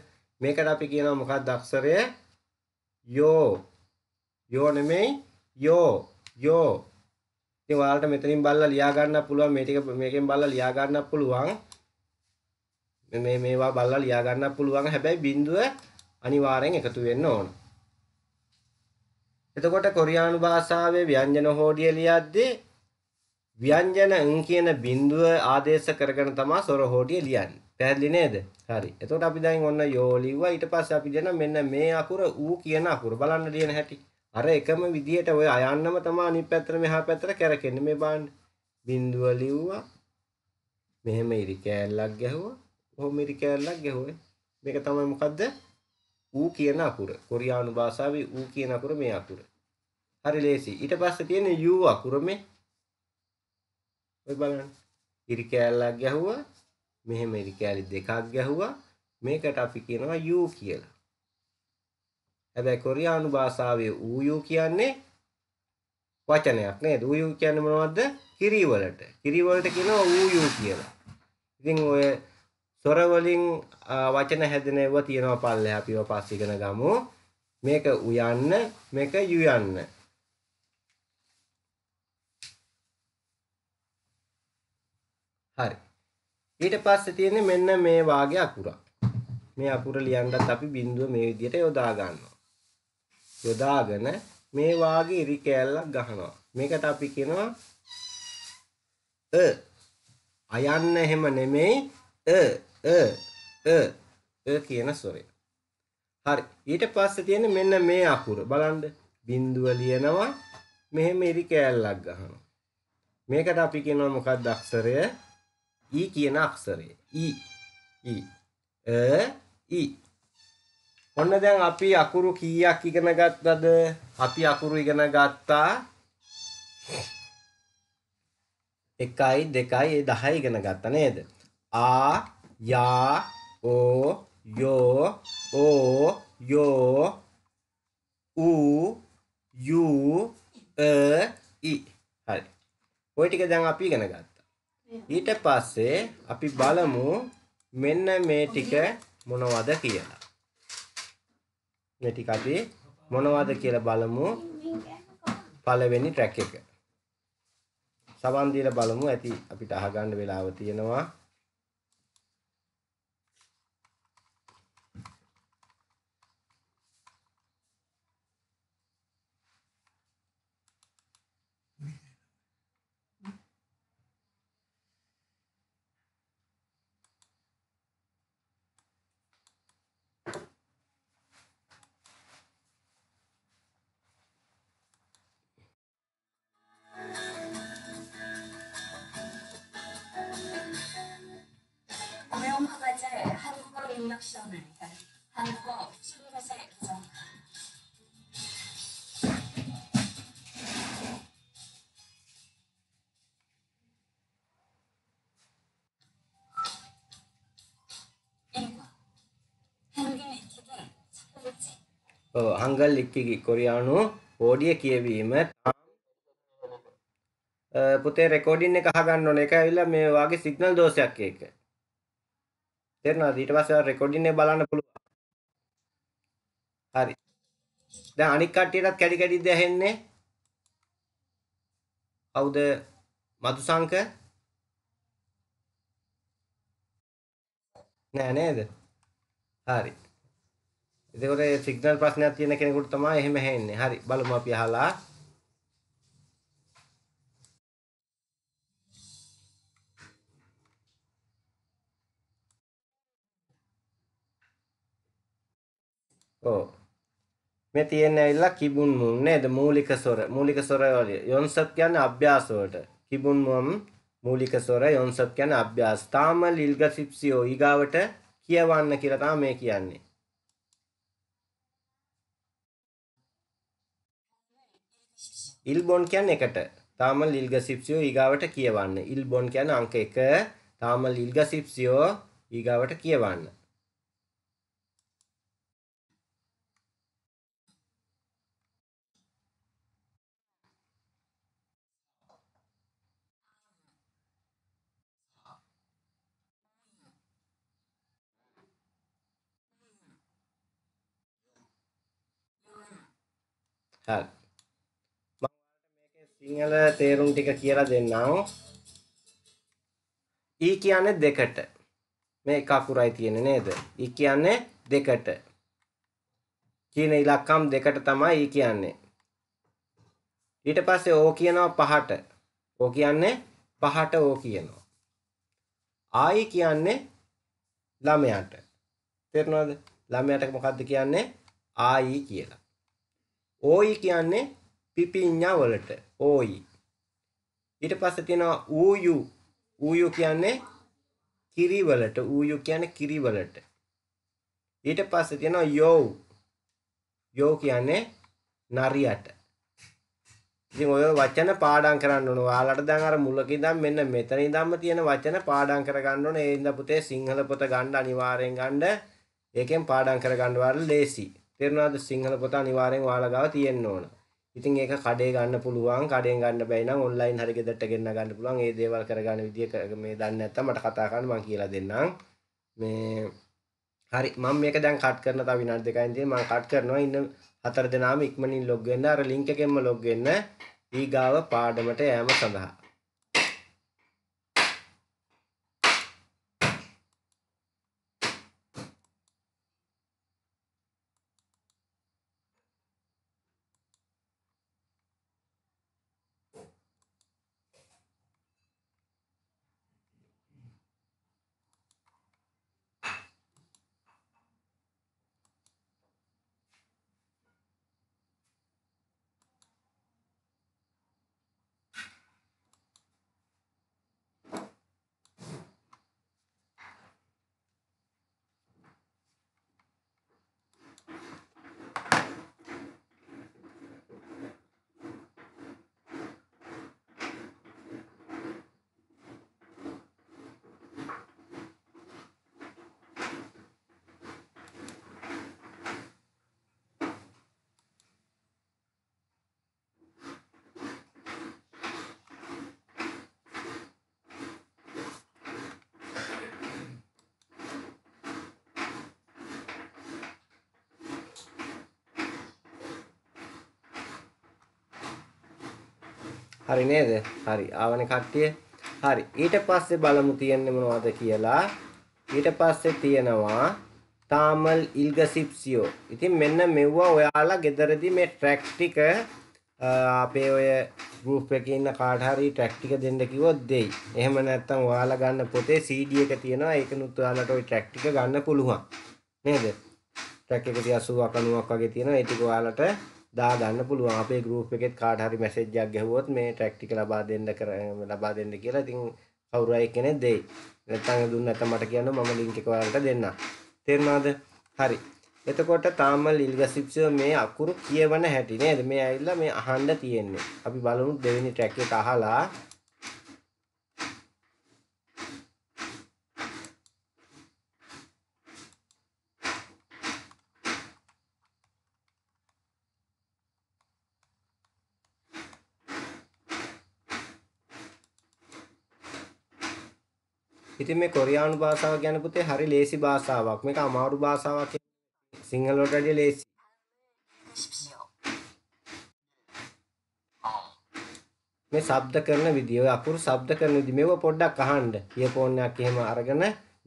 [SPEAKER 1] මේකට අපි කියනවා මොකක්ද අක්ෂරය? යෝ. යෝ නෙමෙයි යෝ. යෝ. ඉතින් ඔයාලට මෙතනින් බලලා ලියා ගන්න පුළුවන් මේ ටික මේකෙන් බලලා ලියා ගන්න පුළුවන්. මේ මේවා බලලා ලියා ගන්න පුළුවන්. හැබැයි බිඳුව අනිවාර්යෙන් එකතු වෙන්න ඕන. එතකොට කොරියානු භාෂාවේ ව්‍යංජන හෝඩිය ලියද්දී ව්‍යංජන න් කියන බිඳුව ආදේශ කරගෙන තමයි ස්වර හෝඩිය ලියන්නේ. පැහැදිලි නේද? හරි. එතකොට අපි දැන් ඔන්න යෝ ලිව්වා. ඊට පස්සේ අපි දෙන මෙන්න මේ අකුර ඌ කියන අකුර බලන්න ලියන හැටි. අර එකම විදියට ඔය අයන්නම තමයි අනිත් පැත්තට මෙහා පැත්තට කැරකෙන්නේ මේ බලන්න. බිඳුව ලිව්වා. මෙහෙම ඉරි කෑල්ලක් ගැහුවා. ඔහොම ඉරි කෑල්ලක් ගැහුවේ. මේක තමයි මොකද්ද? ඌ කියන අකුර. කොරියානු භාෂාවේ ඌ කියන අකුර මේ අකුර. හරි ලේසි. ඊට පස්සේ තියෙන U අකුර මේ. ඔය බලන්න. ඉරි කෑල්ලක් ගැහුවා. මෙහෙම ඉරි කෑලි දෙකක් ගැහුවා. මේකට අපි කියනවා U කියලා. හැබැයි කොරියානු භාෂාවේ ඌයු කියන්නේ වචනයක් නේද ඌයු කියන්නේ මොනවද කිරිවලට කිරිවලට කියනවා ඌයු කියලා ඉතින් ඔය සොර වලින් වචන හැදෙනව තියනවා පල්ලේ අපිව පස්සේ ඉගෙන ගමු මේක උයන්න මේක යුයන්න හරි ඊට පස්සේ තියෙන්නේ මෙන්න මේ වාගේ අකුරක් මේ අකුර ලියන්නත් අපි බිඳුව මේ විදිහට යොදා ගන්නවා යොදාගෙන මේ වාගේ ඉරි කෑල්ලක් ගහනවා. මේකට අපි කියනවා අ අයන්න එහෙම නෙමෙයි අ අ අ අ කියන ස්වරය. හරි. ඊට පස්සේ තියෙන්නේ මෙන්න මේ අකුර. බලන්න. බිඳුව ලියනවා මෙහෙම ඉරි කෑල්ලක් ගහනවා. මේකට අපි කියනවා මොකක්ද අක්ෂරය? ඊ කියන අක්ෂරය. ඊ ඊ අ ඊ ඔන්න දැන් අපි අකුරු කීයක් ඉගෙන ගත්තද? අපි අකුරු ඉගෙන ගත්තා 1යි 2යි 10 ඉගෙන ගත්තා නේද? ආ යා ඕ යෝ ඕ යෝ ඌ යූ අ යි හරි. ওই ටික දැන් අපි ඉගෙන ගත්තා. ඊට පස්සේ අපි බලමු මෙන්න මේ ටික මොනවද කියලා. මේ ටික අපි මොනවද කියලා බලමු පළවෙනි ට්‍රැක් එක. සවන් දීලා බලමු ඇති අපිට අහගන්න වෙලාව තියෙනවා.
[SPEAKER 2] 인덕션을 한국어 친구세 규정
[SPEAKER 1] හංගල් ලික්කිගි කොරියානු ෝඩිය කියවීම පුතේ රෙකෝඩින් එක හගන්න ඕන එක ඇවිල්ලා මේ වගේ සිගනල් දෝෂයක් එක තේරෙනවද ඊට පස්සේ රෙකෝඩින් එක බලන්න පුළුවන් හරි දැන් අනික් කට්ටියටත් කැඩි කැඩිද ඇහෙන්නේ කවුද මතුසංක නෑ නේද හරි එතකොට සිග්නල් ප්‍රශ්නයක් තියෙන කෙනෙකුට තමයි එහෙම ඇහෙන්නේ හරි බලමු අපි අහලා ඕ මේ තියෙන ඇවිල්ලා කිබුන් මුම් නේද මූලික සොර මූලික සොර වලිය යොන්සප් කියන්නේ අභ්‍යාස වලට කිබුන් මුම් මූලික සොර යොන්සප් කියන්නේ අභ්‍යාස තාම ලිල්ගසිප්සියෝ ඊගාවට කියවන්න කියලා තමයි මේ කියන්නේ ඉල්බොන් කියන්නේ එකට. තාම ලිල්ගසිප්සියෝ ඊගාවට කියවන්න. ඉල්බොන් කියන්නේ අංක 1. තාම ලිල්ගසිප්සියෝ ඊගාවට කියවන්න. සිංහල තේරුම් ටික කියලා දෙන්නම් ඊ e කියන්නේ දෙකට මේ එකකුරයි තියෙන නේද ඊ e කියන්නේ දෙකට කියන ඉලක්කම් දෙකට තමයි ඊ e කියන්නේ ඊට පස්සේ ඕ කියනවා පහට ඕ කියන්නේ පහට ඕ කියනවා ආයි කියන්නේ ළමයාට තේරෙනවද ළමයාට මොකද්ද කියන්නේ ආයි කියලා ඕයි කියන්නේ පිපිඤ්ඤා වලට ඕයි ඊට පස්සේ තියෙනවා ඌයු ඌයු කියන්නේ කිරි වලට ඌයු කියන්නේ කිරි වලට ඊට පස්සේ තියෙනවා යෝ යෝ කියන්නේ නරියට ඉතින් ඔය වචන පාඩම් කරන්න ඕන. ඔයාලට දැන් අර මුලක ඉඳන් මෙන්න මෙතන ඉඳන්ම තියෙන වචන පාඩම් කරගන්න ඕන. ඒ ඉඳ පුතේ සිංහල පොත ගන්න අනිවාර්යෙන් ගන්න. ඒකෙන් පාඩම් කරගන්න වාර ලේසියි. තේරුණාද සිංහල පොත අනිවාර්යෙන් ඔයාලා ගාව තියෙන්න ඕන. ඉතින් ඒක කඩේ ගන්න පුළුවන් කඩෙන් ගන්න බැයි නම් ඔන්ලයින් හරි ගෙදරට ගෙන්න ගන්න පුළුවන් ඒ දේවල් කරගන්න විදිය මේ දන්නේ නැත්තම් මට කතා කරන්න මම කියලා දෙන්නම් මේ හරි මම මේක දැන් කට් කරන තව විනාඩි දෙකකින් තියෙන මම කට් කරනවා ඉන්න හතර දෙනාම ඉක්මනින් ලොග් වෙන්න අර ලින්ක් එකෙන්ම ලොග් වෙන්න ඊගාව පාඩමට යෑම සඳහා හරි නේද? හරි. ආවනේ කට්ටිය. හරි. ඊට පස්සේ බලමු තියෙන්නේ මොනවද කියලා. ඊට පස්සේ තියෙනවා තාමල් ඉල්ගසිප්සියෝ. ඉතින් මෙන්න මෙව්වා ඔයාලා ගෙදරදී මේ ට්‍රැක් ටික අපේ ඔය ගෲප් එකේ ඉන්න කාට හරි ට්‍රැක් ටික දෙන්න කිව්වොත් දෙයි. එහෙම නැත්නම් ඔයාලා ගන්න පොතේ CD එක තියෙනවා. ඒකනුත් ඔයාලට ওই ට්‍රැක් ටික ගන්න පුළුවන්. නේද? ට්‍රැක් එක 80 90ක් වගේ තියෙනවා. ඒ ටික ඔයාලට දා ගන්න පුළුවන් අපේ ගෲප් එකෙත් කාට හරි මැසේජ් එකක් ගැහුවොත් මේ ට්‍රැක් ටික ලබා දෙන්න කර ලබා දෙන්න කියලා ඉතින් කවුරු හරි කෙනෙක් දෙයි නැත්නම් දුන්න නැත්නම් මට කියන්න මම ලින්ක් එක ඔයාලට දෙන්නම් තේරුණාද හරි එතකොට තාම ලිල්ගසිප්ස මේ අකුරු කියවන හැටි නේද මේ ඇවිල්ලා මේ අහන්න තියෙන්නේ අපි බලමු දෙවෙනි ට්‍රැක් එක අහලා ඉතින් මේ කොරියානු භාෂාව ගැන පුතේ හරි ලේසි භාෂාවක්. මේක අමාරු භාෂාවක්. සිංහල වලට වඩා ලේසි. මේ ශබ්ද කරන විදිය, ඔය අකුරු ශබ්ද කරන විදිය මේව පොඩ්ඩක් අහන්න. ඉයර්ෆෝන් එකක් එහෙම අරගෙන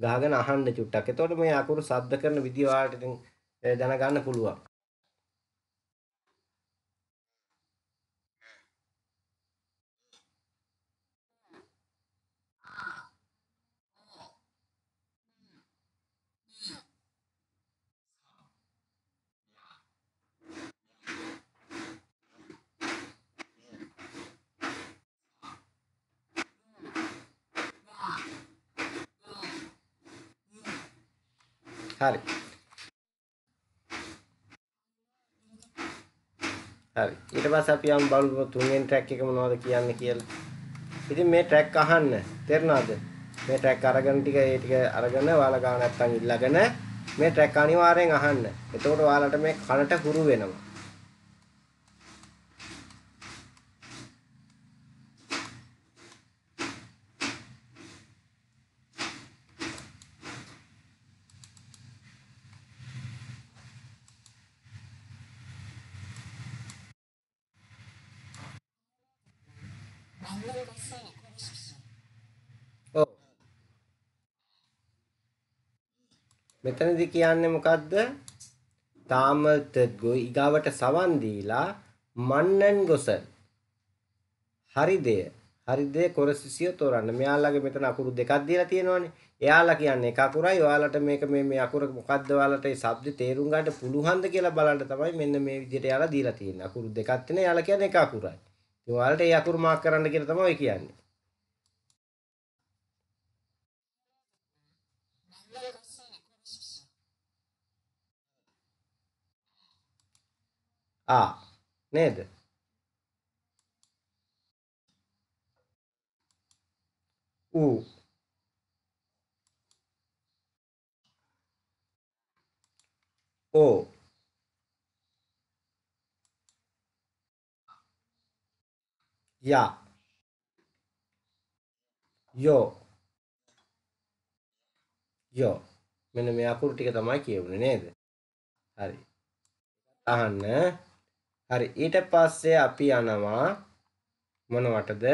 [SPEAKER 1] ගහගෙන අහන්න චුට්ටක්. එතකොට මේ අකුරු ශබ්ද කරන විදිය ඔයාලට දැනගන්න පුළුවන්. පස්සේ අපි යම් බලමු තුන්වෙනි ට්‍රැක් එක මොනවද කියන්නේ කියලා. ඉතින් මේ ට්‍රැක් අහන්න තේරුණාද? මේ ට්‍රැක් අරගෙන ටික ඒ ටික අරගෙන ඔයාලා ගා නැත්තම් ඉල්ලගෙන මේ ට්‍රැක් අනිවාර්යෙන් අහන්න. එතකොට ඔයාලට මේ කනට හුරු වෙනවා. එතනදී කියන්නේ මොකද්ද? තාමල්තත් ගොයි ඊගාවට සවන් දීලා මන්නන් ගොස. හරිදේ. හරිදේ කොරසිසිය තෝරන්න. මෙයාලගේ මෙතන අකුරු දෙකක් දීලා තියෙනවනේ. එයාලා කියන්නේ එක අකුරයි. ඔයාලට මේක මේ මේ අකුර මොකද්ද ඔයාලට මේ શબ્ද තේරුම් ගන්නට පුළුවන්ද කියලා බලන්න තමයි මෙන්න මේ විදිහට එයාලා දීලා තියෙන්නේ. අකුරු දෙකක් තියෙන. එයාලා කියන්නේ එක අකුරයි. ඉතින් ඔයාලට මේ අකුරු මාක් කරන්න කියලා තමයි කියන්නේ. ආ නේද ඌ ඕ යා යෝ යෝ මෙන්න මේ අකුරු ටික තමයි කියවුනේ නේද හරි අහන්න හරි ඊට පස්සේ අපි යනවා මොනවටද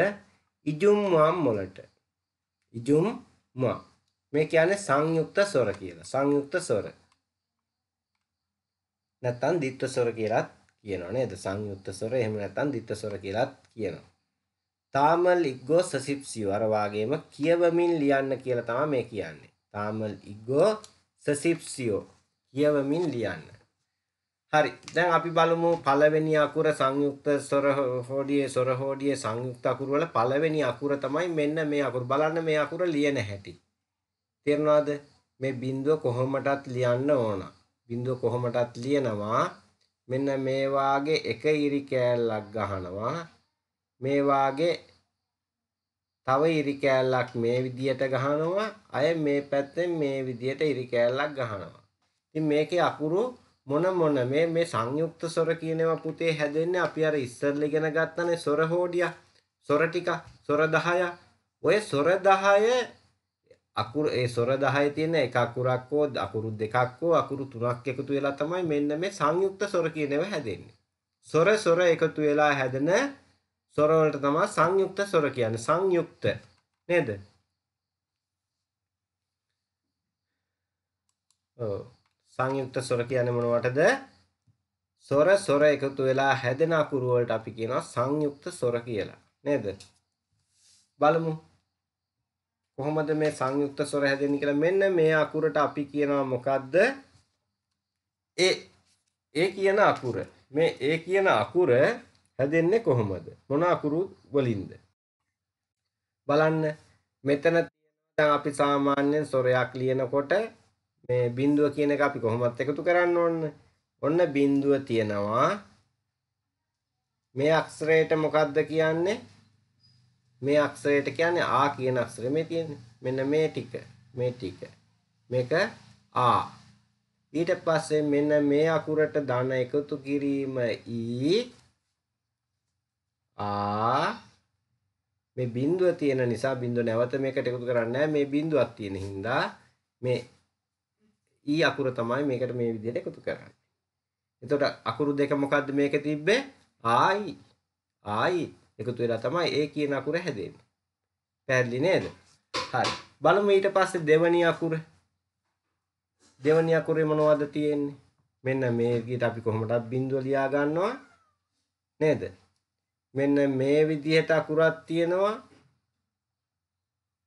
[SPEAKER 1] ඉජුම්මම් වලට ඉජුම් ම මේ කියන්නේ සංයුක්ත ස්වර කියලා. සංයුක්ත ස්වර. නැත්තම් ද්විත්ව ස්වර කියලාත් කියනවා නේද? සංයුක්ත ස්වර එහෙම නැත්තම් ද්විත්ව ස්වර කියලාත් කියනවා. තාමල් ඉග්ගෝ සසිප්සිව අර වාගේම කියවමින් ලියන්න කියලා තමයි මේ කියන්නේ. තාමල් ඉග්ගෝ සසිප්සියෝ කියවමින් ලියන්න. හරි. දැන් අපි බලමු පළවෙනි අකුර සංයුක්ත ස්වර හෝඩියේ ස්වර හෝඩියේ සංයුක්ත අකුර වල පළවෙනි අකුර තමයි මෙන්න මේ අකුර. බලන්න මේ අකුර ලියන හැටි. තේරුණාද? මේ බිඳුව කොහොමටත් ලියන්න ඕන. බිඳුව කොහොමටත් ලියනවා. මෙන්න මේ වාගේ එක ඉරි කෑල්ලක් ගහනවා. මේ වාගේ තව ඉරි කෑල්ලක් මේ විදියට ගහනවා. අය මේ පැත්තෙන් මේ විදියට ඉරි කෑල්ලක් ගහනවා. ඉතින් මේකේ අකුරු මොන මොන මේ මේ සංයුක්ත සොර කියනවා පුතේ හැදෙන්නේ අපි අර ඉස්සෙල්ලා ඉගෙන ගත්තනේ සොර හෝඩිය සොර ටික සොර 10 ඔය සොර 10 අකුරු ඒ සොර 10 තියෙන එක අකුරක් හෝ අකුරු දෙකක් හෝ අකුරු තුනක් එකතු වෙලා තමයි මෙන්න මේ සංයුක්ත සොර කියනවා හැදෙන්නේ සොර සොර එකතු වෙලා හැදෙන සොර වලට තමයි සංයුක්ත සොර කියන්නේ සංයුක්ත නේද ඔව් සංයුක්ත ස්වර කියන්නේ මොනවටද? ස්වර ස්වර එකතු වෙලා හැදෙන අකුරු වලට අපි කියනවා සංයුක්ත ස්වර කියලා. නේද? බලමු. කොහොමද මේ සංයුක්ත ස්වර හැදෙන්නේ කියලා මෙන්න මේ අකුරට අපි කියනවා මොකද්ද? ඒ ඒ කියන අකුර. මේ ඒ කියන අකුර හැදෙන්නේ කොහොමද? මොන අකුරු වලින්ද? බලන්න මෙතන දැන් අපි සාමාන්‍යයෙන් ස්වරයක් ලියනකොට මේ බින්දුව කියන එක අපි කොහොමත් එකතු කරන්න ඕන. ඔන්න බින්දුව තියෙනවා. මේ අක්ෂරයට මොකද්ද කියන්නේ? මේ අක්ෂරයට කියන්නේ ආ කියන අක්ෂරය මේ තියෙන්නේ. මෙන්න මේ ටික. මේ ටික. මේක ආ. ඊට පස්සේ මෙන්න මේ අකුරට ධන එකතු කිරීම ඊ ආ මේ බින්දුව තියෙන නිසා බින්දුව නැවත මේකට එකතු කරන්නේ නැහැ. මේ බින්දුවක් තියෙන හින්දා මේ ඊ අකුර තමයි මේකට මේ විදිහට එකතු කරන්නේ. එතකොට අකුරු දෙක මොකද්ද මේකේ තිබ්බේ? ආයි ආයි එකතු වෙලා තමයි ඒ කියන අකුර හැදෙන්නේ. පැහැදිලි නේද? හරි. බලමු ඊට පස්සේ දෙවැනි අකුර. දෙවැනි අකුරේ මොනවද තියෙන්නේ? මෙන්න මේ විදිහට අපි කොහොමදත් බිඳුව ලියා ගන්නවා නේද? මෙන්න මේ විදිහට අකුරක් තියෙනවා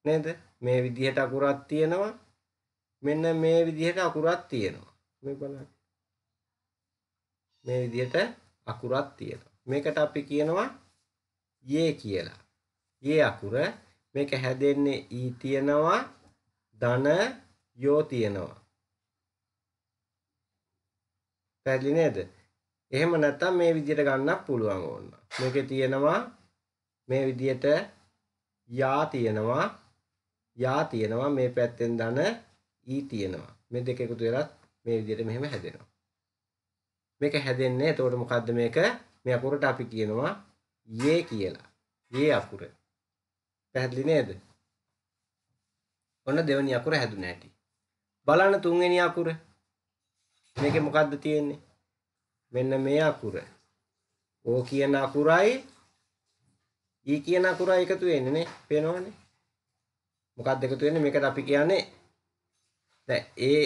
[SPEAKER 1] නේද? මේ විදිහට අකුරක් තියෙනවා. මෙන්න මේ විදිහට අකුරක් තියෙනවා මේ බලන්න මේ විදිහට අකුරක් තියෙනවා මේකට අපි කියනවා යේ කියලා යේ අකුර මේක හැදෙන්නේ ඊ තියෙනවා ධන යෝ තියෙනවා පැහැදිලි නේද එහෙම නැත්තම් මේ විදිහට ගන්නත් පුළුවන් ඕන්න මේකේ තියෙනවා මේ විදිහට යා තියෙනවා යා තියෙනවා මේ පැත්තෙන් ධන E තියෙනවා. මේ දෙක එකතු වෙලා මේ විදිහට මෙහෙම හැදෙනවා. මේක හැදෙන්නේ එතකොට මොකද්ද මේක? මේ අකුරට අපි කියනවා යේ කියලා. යේ අකුර. පැහැදිලි නේද? ඔන්න දෙවෙනි අකුර හැදුණ හැටි. බලන්න තුන්වෙනි අකුර. මේකේ මොකද්ද තියෙන්නේ? මෙන්න මේ අකුර. ඕ කියන අකුරයි ඊ e කියන අකුරයි එකතු වෙන්නේ නේ. පේනවනේ. මොකක්ද එකතු වෙන්නේ? මේකට අපි කියන්නේ දැන් ඒ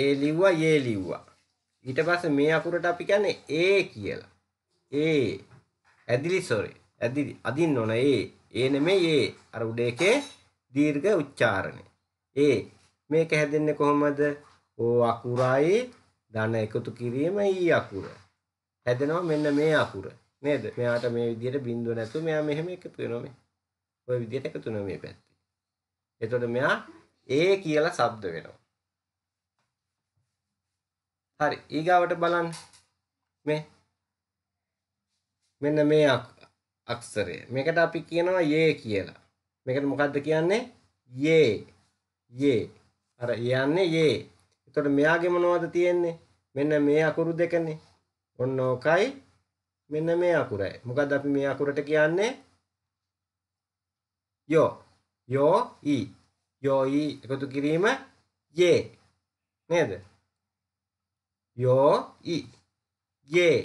[SPEAKER 1] ඒ ලිව්වා යේ ලිව්වා ඊට පස්සේ මේ අකුරට අපි කියන්නේ ඒ කියලා ඒ ඇදිලි සොරි ඇදිලි අදින්න ඕන ඒ ඒ නෙමෙයි ඒ අර උඩ එකේ දීර්ඝ උච්චාරණය ඒ මේක හැදෙන්නේ කොහොමද ඕ අකුරයි ධන එකතු කිරීම ඊ අකුර හැදෙනවා මෙන්න මේ අකුර නේද මෙයාට මේ විදිහට බිඳුව නැතුව මෙයා මෙහෙම එකතු වෙනවා මේ ඔය විදිහට එකතු වෙනවා මේ පැත්තේ එතකොට මෙයා ඒ කියලා ශබ්ද වෙනවා හරි ඊගාවට බලන්න මේ මෙන්න මේ අක්ෂරය මේකට අපි කියනවා යේ කියලා මේකට මොකක්ද කියන්නේ යේ යේ අර යන්නේ යේ එතකොට මෙයාගේ මොනවද තියෙන්නේ මෙන්න මේ අකුරු දෙකනේ ඔන්න ඕකයි මෙන්න මේ අකුරයි මොකක්ද අපි මේ අකුරට කියන්නේ යෝ යෝ ඊ යෝ ඊ එකතු කිරීම යේ නේද යෝ යි යේ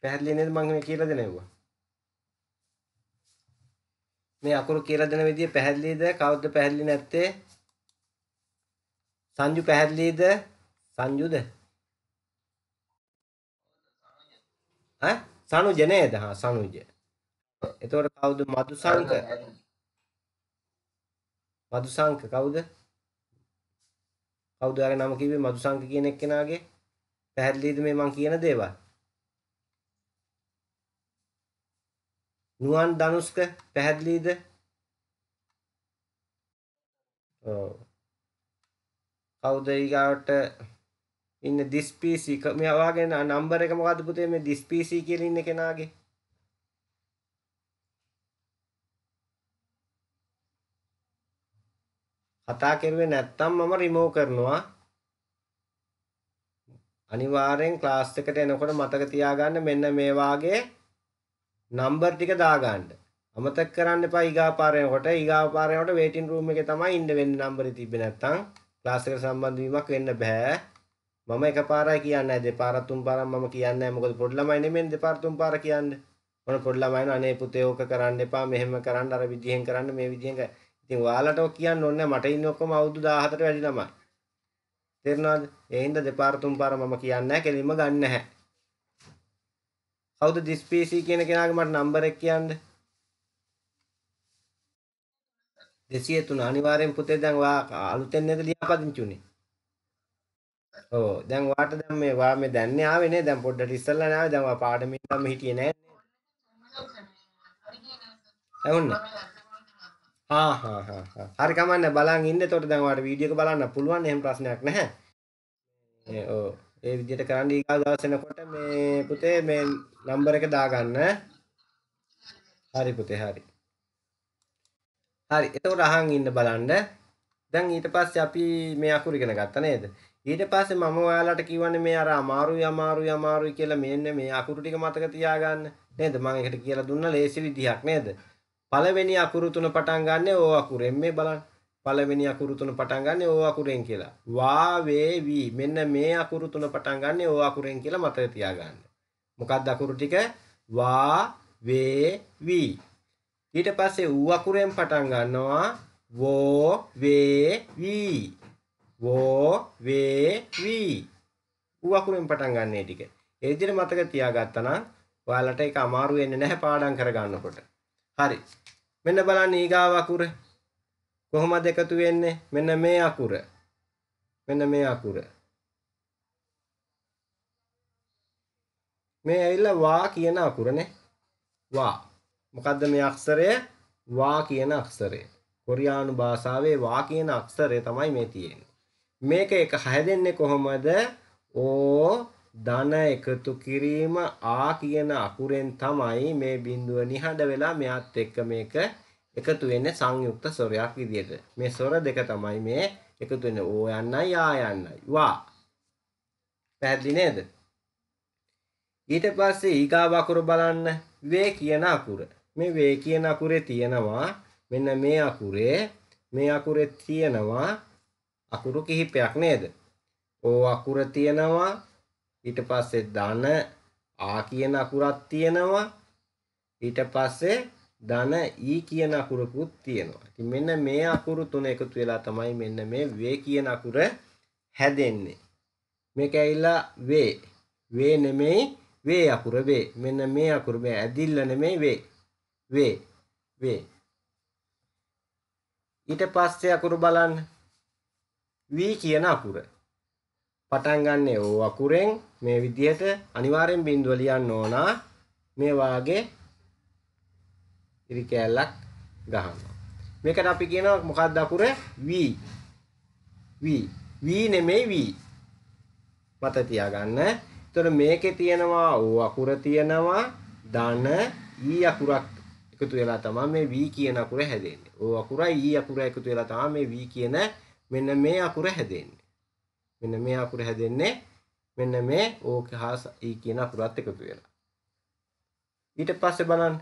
[SPEAKER 1] පැහැදිලි නේද මම මේ කියලා දෙනවා මේ අකුරු කියලා දෙන විදිය පැහැදිලිද කවුද පැහැදිලි නැත්තේ සංජු පැහැදිලිද සංජුද ඈ සනුජ නේද හා සනුජ එතකොට කවුද මදුසංක මදුසංක කවුද කවුද යාගේ නම කිව්වේ මදුසංක කියන එක්කෙනාගේ පැහැදිලිද මේ මං කියන දේවල් නුවන් ධනුස්ක පැහැදිලිද ඔව් කවුද ඊගාවට ඉන්න දිස්පීසි මෙයාගේ නම්බර එක මොකද්ද පුතේ මේ දිස්පීසි කියලා ඉන්න කෙනාගේ කතා කරුවේ නැත්තම් මම රිමූව් කරනවා අනිවාර්යෙන් ක්ලාස් එකට එනකොට මතක තියාගන්න මෙන්න මේ වාගේ නම්බර් ටික දාගන්න අමතක කරන්න එපා ඊගාව පාරේ යනකොට ඊගාව පාරේ යනකොට වේටින් රූම් එකේ තමයි ඉන්න වෙන්නේ නම්බරේ තිබ්බේ නැත්තම් ක්ලාස් එකට සම්බන්ධ වීමක් වෙන්න බෑ මම එකපාරයි කියන්නේ නැහැ දෙපාරක් තුන් පාරක් මම කියන්නේ නැහැ මොකද පොඩි ළමයි නෙමෙයි දෙපාර තුන් පාර කියන්නේ මොන පොඩි ළමයි අනේ පුතේ ඕක කරන්න එපා මෙහෙම කරන්න අර විදිහෙන් කරන්න මේ විදිහෙන් කරන්න ඉතින් ඔයාලට කියන්න ඕනේ මට ඉන්නේ ඔක්කොම අවුරුදු 17ට වැඩි ළමයි. තේරුණාද? ඒ හින්දා දෙපාර තුන් පාර මම කියන්නේ නැහැ කෙලින්ම ගන්න නැහැ. කවුද this PC කියන කෙනාගේ මට නම්බර් එක කියන්න. 203 අනිවාර්යෙන් පුතේ දැන් ඔයා අලුතෙන් නේද ලියාපදිංචි උනේ. ඕ දැන් වාට දැන් මේ වා මේ දැන් නේ ආවේ නේ දැන් පොඩ්ඩට ඉස්සල්ලා නේ ආවේ දැන් වා පාඩමින් නම් හිටියේ නැහැ නේ. හරි කියන්නේ. හා හා හා හා හරි කමන්න බලන් ඉන්න තොට දැන්වාට වීඩියක බලන්න පුළුවන් එහෙම ප්‍රශ්නයක් නැහැ ඕ ඒ විදියට කරන්න ඊගා දවසනකොට මේ පුතේ මේ නම්බර එක දාගන්න හරි පුතේ හරි හරි එතකොට අහන් ඉන්න බලන්න දැන් ඊට පස්සේ අපි මේ අකුරු ඉගෙන ගත්තා නේද ඊට පස්සේ මම ඔයාලට කියවන්නේ මේ අර අමාරුයි අමාරුයි අමාරුයි කියලා මෙන්න මේ අකුරු ටික මතක තියාගන්න නේද මම ඒකට කියලා දුන්න ලේසි විදිහක් නේද පළවෙනි අකුරු තුන පටන් ගන්න ඕ අකුරෙන් මේ බලන්න. පළවෙනි අකුරු තුන පටන් ගන්න ඕ අකුරෙන් කියලා. වා වේ වී මෙන්න මේ අකුරු තුන පටන් ගන්න ඕ අකුරෙන් කියලා මතක තියාගන්න. මොකක්ද අකුරු ටික? වා වේ වී. ඊට පස්සේ ඌ අකුරෙන් පටන් ගන්නවා වෝ වේ වී. වෝ වේ වී. ඌ අකුරෙන් පටන් ගන්න මේ ටික. ඒ විදිහට මතක තියාගත්තා නම් ඔයාලට ඒක අමාරු වෙන්නේ නැහැ පාඩම් කරගන්නකොට. හරි. මෙන්න බලන්න ඊගාව අකුර කොහොමද එකතු වෙන්නේ මෙන්න මේ අකුර මෙන්න මේ අකුර මේ ඇවිල්ලා වා කියන අකුරනේ වා මොකද්ද මේ අක්ෂරය වා කියන අක්ෂරය කොරියානු භාෂාවේ වා කියන අක්ෂරය තමයි මේ තියෙන්නේ මේක එක හැදෙන්නේ කොහොමද ඕ ධන එකතු කිරීම ආ කියන අකුරෙන් තමයි මේ බිඳුව නිහඬ වෙලා මෙයත් එක්ක මේක එකතු වෙන්නේ සංයුක්ත ස්වරයක් විදියට. මේ ස්වර දෙක තමයි මේ එකතු වෙන්නේ ඕ යන්නයි ආ යන්නයි. වා. පැහැදිලි නේද? ඊට පස්සේ ඊගාව අකුර බලන්න වේ කියන අකුර. මේ වේ කියන අකුරේ තියෙනවා මෙන්න මේ අකුරේ මේ අකුරේ තියෙනවා අකුරු කිහිපයක් නේද? ඕ අකුර තියෙනවා ඊට පස්සේ ධන ආ කියන අකුරක් තියෙනවා ඊට පස්සේ ධන ඊ කියන අකුරකුත් තියෙනවා. ඉතින් මෙන්න මේ අකුරු තුන එකතු වෙලා තමයි මෙන්න මේ වේ කියන අකුර හැදෙන්නේ. මේක ඇවිල්ලා වේ. වේ නෙමෙයි වේ අකුර වේ. මෙන්න මේ අකුර මේ ඇදිල්ල නෙමෙයි වේ. වේ. වේ. ඊට පස්සේ අකුරු බලන්න. වී කියන අකුර. පටන් ගන්නෙ ඕ අකුරෙන් මේ විදිහට අනිවාර්යෙන් බිඳුව ලියන්න ඕනා මේ වාගේ ඉරි කෑල්ලක් ගහනවා මේකට අපි කියනවා මොකක්ද අකුර v v v නෙමෙයි v මත තියාගන්න එතකොට මේකේ තියෙනවා ඕ අකුර තියෙනවා ධන ඊ e අකුරක් එකතු වෙලා තමයි මේ v කියන අකුර හැදෙන්නේ ඕ අකුරයි ඊ e අකුර එකතු වෙලා තමයි මේ v කියන මෙන්න මේ අකුර හැදෙන්නේ මෙන්න මේ අකුර හැදෙන්නේ මෙන්න මේ ඕක හා E කියන අකුරත් එකතු වෙලා. ඊට පස්සේ බලන්න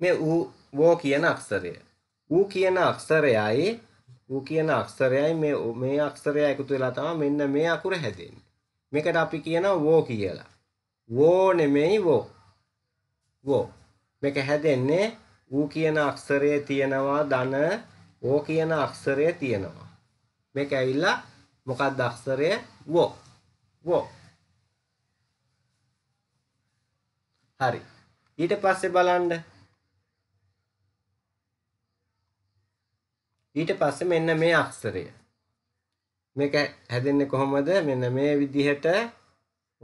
[SPEAKER 1] මේ ඌ වෝ කියන අක්ෂරය. ඌ කියන අක්ෂරයයි ඌ කියන අක්ෂරයයි මේ මේ අක්ෂරය එකතු වෙලා තමයි මෙන්න මේ අකුර හැදෙන්නේ. මේකට අපි කියනවා වෝ කියලා. වෝ නෙමෙයි වෝ. වෝ. මේක හැදෙන්නේ ඌ කියන අක්ෂරයේ තියෙනවා ධන ඕ කියන අක්ෂරය තියෙනවා. මේක ඇවිල්ලා මොකක්ද අක්ෂරය වෝ වෝ හරි ඊට පස්සේ බලන්න ඊට පස්සේ මෙන්න මේ අක්ෂරය මේක හැදෙන්නේ කොහොමද මෙන්න මේ විදිහට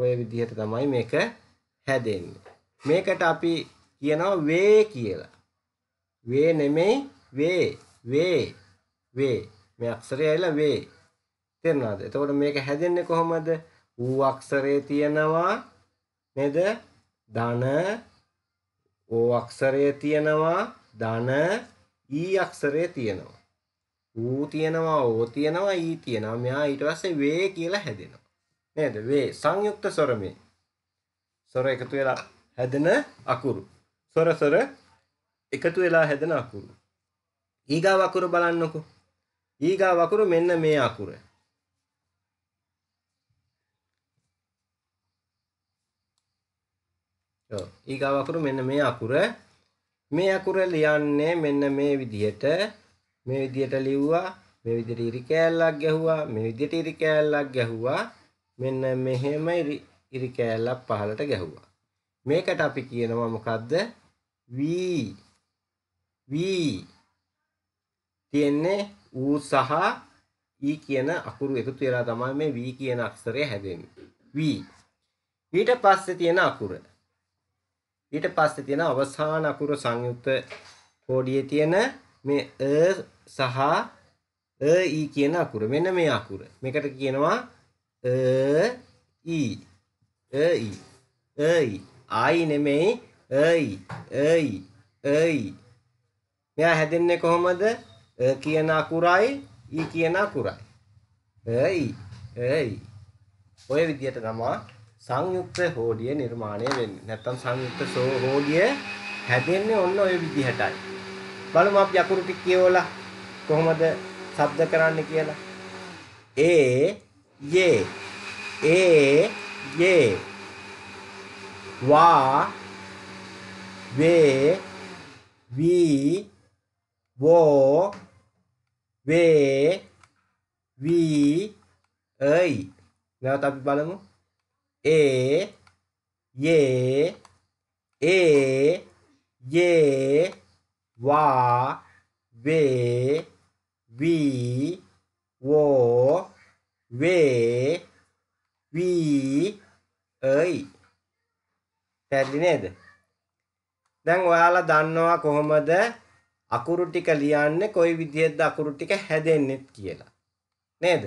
[SPEAKER 1] ඔය විදිහට තමයි මේක හැදෙන්නේ මේකට අපි කියනවා වේ කියලා වේ නෙමෙයි වේ වේ වේ මේ අක්ෂරය ඇවිල්ලා වේ. තේරුණාද? එතකොට මේක හැදෙන්නේ කොහොමද? ඌ අක්ෂරේ තියෙනවා නේද? ධන ඕ අක්ෂරය තියෙනවා ධන ඊ අක්ෂරය තියෙනවා. ඌ තියෙනවා ඕ තියෙනවා ඊ තියෙනවා. මෙහා ඊට පස්සේ වේ කියලා හැදෙනවා. නේද? වේ සංයුක්ත ස්වරමේ. ස්වර එකතු වෙලා හැදෙන අකුරු. ස්වර ස්වර එකතු වෙලා හැදෙන අකුරු. ඊගාව අකුරු බලන්නකෝ. ඊගා වකුරු මෙන්න මේ අකුර. ඔව් ඊගා වකුරු මෙන්න මේ අකුර. මේ අකුර ලියන්නේ මෙන්න මේ විදිහට මේ විදිහට ලිව්වා මේ විදිහට ඉරි කෑල්ලක් ගැහුවා මේ විදිහට ඉරි කෑල්ලක් ගැහුවා මෙන්න මෙහෙම ඉරි කෑල්ලක් පහලට ගැහුවා මේකට අපි කියනවා මොකද්ද v v තියෙන්නේ ඌ සහ E කියන අකුරු එකතු වෙලා තමයි මේ V කියන අක්ෂරය හැදෙන්නේ. V. ඊට පස්සේ තියෙන අකුර. ඊට පස්සේ තියෙන අවසාන අකුර සංයුක්ත කෝඩියේ තියෙන මේ අ සහ අ E කියන අකුර. මෙන්න මේ අකුර. මේකට කියනවා අ E. අ E. අ E. ආයි නෙමෙයි අ E. අ E. අ E. මෙයා හැදෙන්නේ කොහොමද? කියන අකුරයි ඊ කියන අකුරයි. එයි එයි. ඔය විදිහට තමයි සංයුක්ත හෝඩිය නිර්මාණය වෙන්නේ. නැත්තම් සංයුක්ත හෝඩිය හැදෙන්නේ ඔන්න ඔය විදිහටයි. බලමු අපි අකුරු ටික කියවලා කොහොමද ශබ්ද කරන්න කියලා. ඒ යේ ඒ යේ වා වේ වී වෝ වේ වී ඇයි නැවත අපි බලමු ඒ යේ ඒ යේ වා වේ වී වෝ වේ වී ඇයි පැහැදිලි නේද දැන් ඔයාලා දන්නවා කොහොමද අකුරු ටික ලියන්නේ කොයි විදිහෙද්ද අකුරු ටික හැදෙන්නෙත් කියලා. නේද?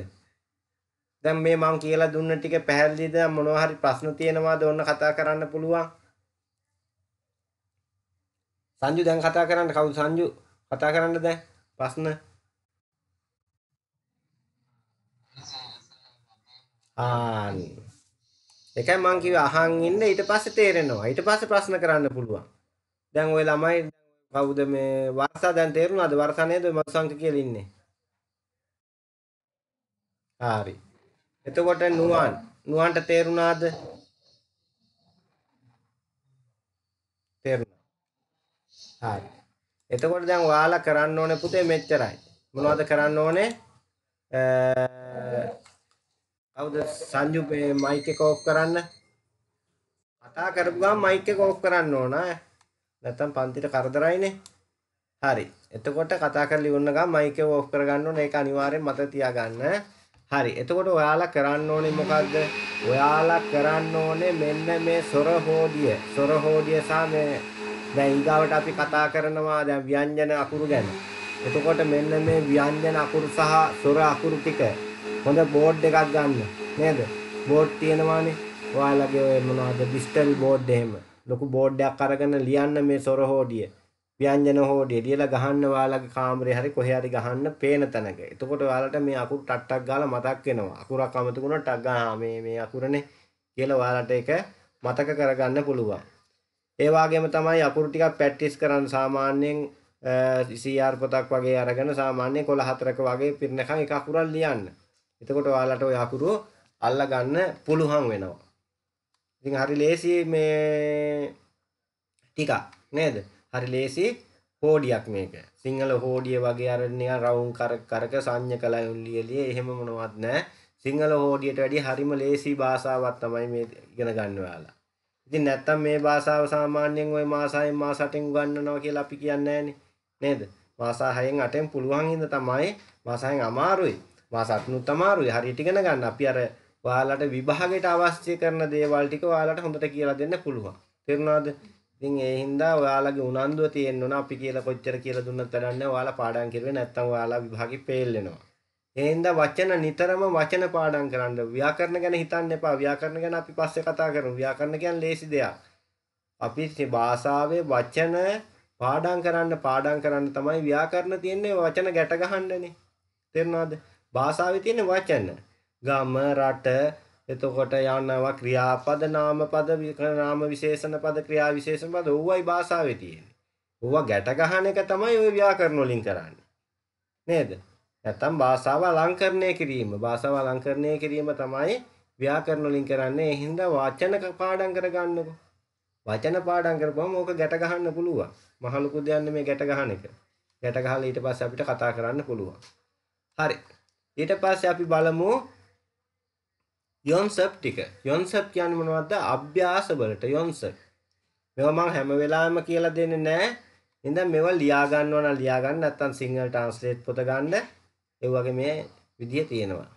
[SPEAKER 1] දැන් මේ මං කියලා දුන්න ටික පැහැදිලිද මොනවා හරි ප්‍රශ්න තියෙනවාද ඔන්න කතා කරන්න පුළුවන්. සංජු දැන් කතා කරන්න කවුද සංජු කතා කරන්න දැන් ප්‍රශ්න ආන් එකයි මං කිව්වේ අහන් ඉන්න ඊට පස්සේ තේරෙනවා ඊට පස්සේ ප්‍රශ්න කරන්න පුළුවන් දැන් ওই ළමයි කවුද මේ වර්ෂා දැන් තේරුණාද වර්ෂා නේද මස්සංක කියලා ඉන්නේ හරි එතකොට නුවන් නුවන්ට තේරුණාද තේරුණා හරි එතකොට දැන් ඔයාලා කරන්න ඕනේ පුතේ මෙච්චරයි මොනවද කරන්න ඕනේ කවුද සංජු මේ මයික් එක ඕෆ් කරන්න කතා කරපු ගමන් මයික් එක ඕෆ් කරන්න ඕන ඈ නැත්තම් පන්තිට කරදරයිනේ. හරි. එතකොට කතා කරලා ඉවරන ගමන් මයික් එක ඕෆ් කරගන්න ඕනේ. ඒක අනිවාර්යෙන් මතක තියාගන්න. හරි. එතකොට ඔයාලා කරන්න ඕනේ මොකද්ද? ඔයාලා කරන්න ඕනේ මෙන්න මේ සොර හෝඩිය. සොර හෝඩිය සහ මේ දැන් ඊගාවට අපි කතා කරනවා දැන් ව්‍යංජන අකුරු ගැන. එතකොට මෙන්න මේ ව්‍යංජන අකුරු සහ සොර අකුරු ටික හොඳ බෝඩ් එකක් ගන්න. නේද? බෝඩ් තියෙනවානේ. ඔයාලගේ මොනවද? ඩිජිටල් බෝඩ් එහෙම. ලොකු බෝඩ් එකක් අරගෙන ලියන්න මේ සොර හෝඩිය. ව්‍යංජන හෝඩිය ලියලා ගහන්න ඔයාලගේ කාමරේ හරි කොහේ හරි ගහන්න පේන තැනක. එතකොට ඔයාලට මේ අකුරු ටට්ටක් ගාලා මතක් වෙනවා. අකුරක් අමතක වුණා ටක් ගහා මේ මේ අකුරනේ කියලා ඔයාලට ඒක මතක කරගන්න පුළුවන්. ඒ වගේම තමයි අකුරු ටිකක් ප්‍රැක්ටිස් කරන්න සාමාන්‍යයෙන් සියාර් පොතක් වගේ අරගෙන සාමාන්‍ය කොළ හතරක වගේ පිරණකම් එක අකුරක් ලියන්න. එතකොට ඔයාලට ඔය අකුරු අල්ල ගන්න පුළුවන් වෙනවා. ඉතින් හරි ලේසි මේ ටිකක් නේද? හරි ලේසි හෝඩියක් මේක. සිංහල හෝඩිය වගේ අර නිකන් රවුම් කර කරක සංඤ්‍ය කලයුන් ලියලිය එහෙම මොනවත් නැහැ. සිංහල හෝඩියට වැඩිය හරිම ලේසි භාෂාවක් තමයි මේ ඉගෙන ගන්න ඔයාලා. ඉතින් නැත්තම් මේ භාෂාව සාමාන්‍යයෙන් ওই මාසයෙන් මාස 8න් උගන්වනවා කියලා අපි කියන්නේ නේද? මාස 6න් 8න් පුළුවන් හින්දා තමයි මාස 6න් අමාරුයි. මාස 8නුත් අමාරුයි. හරියට ඉගෙන ගන්න අපි අර ඔයාලට විභාගයට අවශ්‍ය කරන දේවල් ටික ඔයාලට හොඳට කියලා දෙන්න පුළුවන්. තේරුණාද? ඉතින් ඒ හින්දා ඔයාලගේ උනන්දුව තියෙන්න ඕන අපි කියලා කොච්චර කියලා දුන්නත් වැඩක් නැහැ. ඔයාලා පාඩම් කරුවේ නැත්නම් ඔයාලා විභාගෙ ෆේල් වෙනවා. ඒ හින්දා වචන නිතරම වචන පාඩම් කරන්න. ව්‍යාකරණ ගැන හිතන්න එපා. ව්‍යාකරණ ගැන අපි පස්සේ කතා කරමු. ව්‍යාකරණ කියන්නේ ලේසි දෙයක්. අපි මේ භාෂාවේ වචන පාඩම් කරන්න පාඩම් කරන්න තමයි ව්‍යාකරණ තියෙන්නේ වචන ගැට ගහන්නනේ. තේරුණාද? භාෂාවේ තියෙන වචන ගම රට එතකොට යනවා ක්‍රියාපද නාම පද නාම විශේෂණ පද ක්‍රියා විශේෂණ පද ඕවයි භාෂාවේ තියෙන්නේ. ඕවා ගැට ගහන එක තමයි ওই ව්‍යාකරණ වලින් කරන්නේ. නේද? නැත්තම් භාෂාව අලංකරණය කිරීම භාෂාව අලංකරණය කිරීම තමයි ව්‍යාකරණ වලින් කරන්නේ. ඒ හින්දා වචන පාඩම් කරගන්නකො. වචන පාඩම් කරපුවම ඕක ගැට ගහන්න පුළුවන්. මහ ලොකු දෙයක් මේ ගැට ගහන එක. ගැට ගහලා ඊට පස්සේ අපිට කතා කරන්න පුළුවන්. හරි. ඊට පස්සේ අපි බලමු යොන්සප් ටික යොන්සප් කියන්න මොනවද අභ්‍යාස වලට යොන්සප් මෙවා මම හැම වෙලාවෙම කියලා දෙන්නේ නැහැ ඉඳන් මේවා ලියා ගන්නවා නම් ලියා ගන්න නැත්නම් සිංහල ට්‍රාන්ස්ලේට් පොත ගන්න ඒ වගේ මේ විදිය තියෙනවා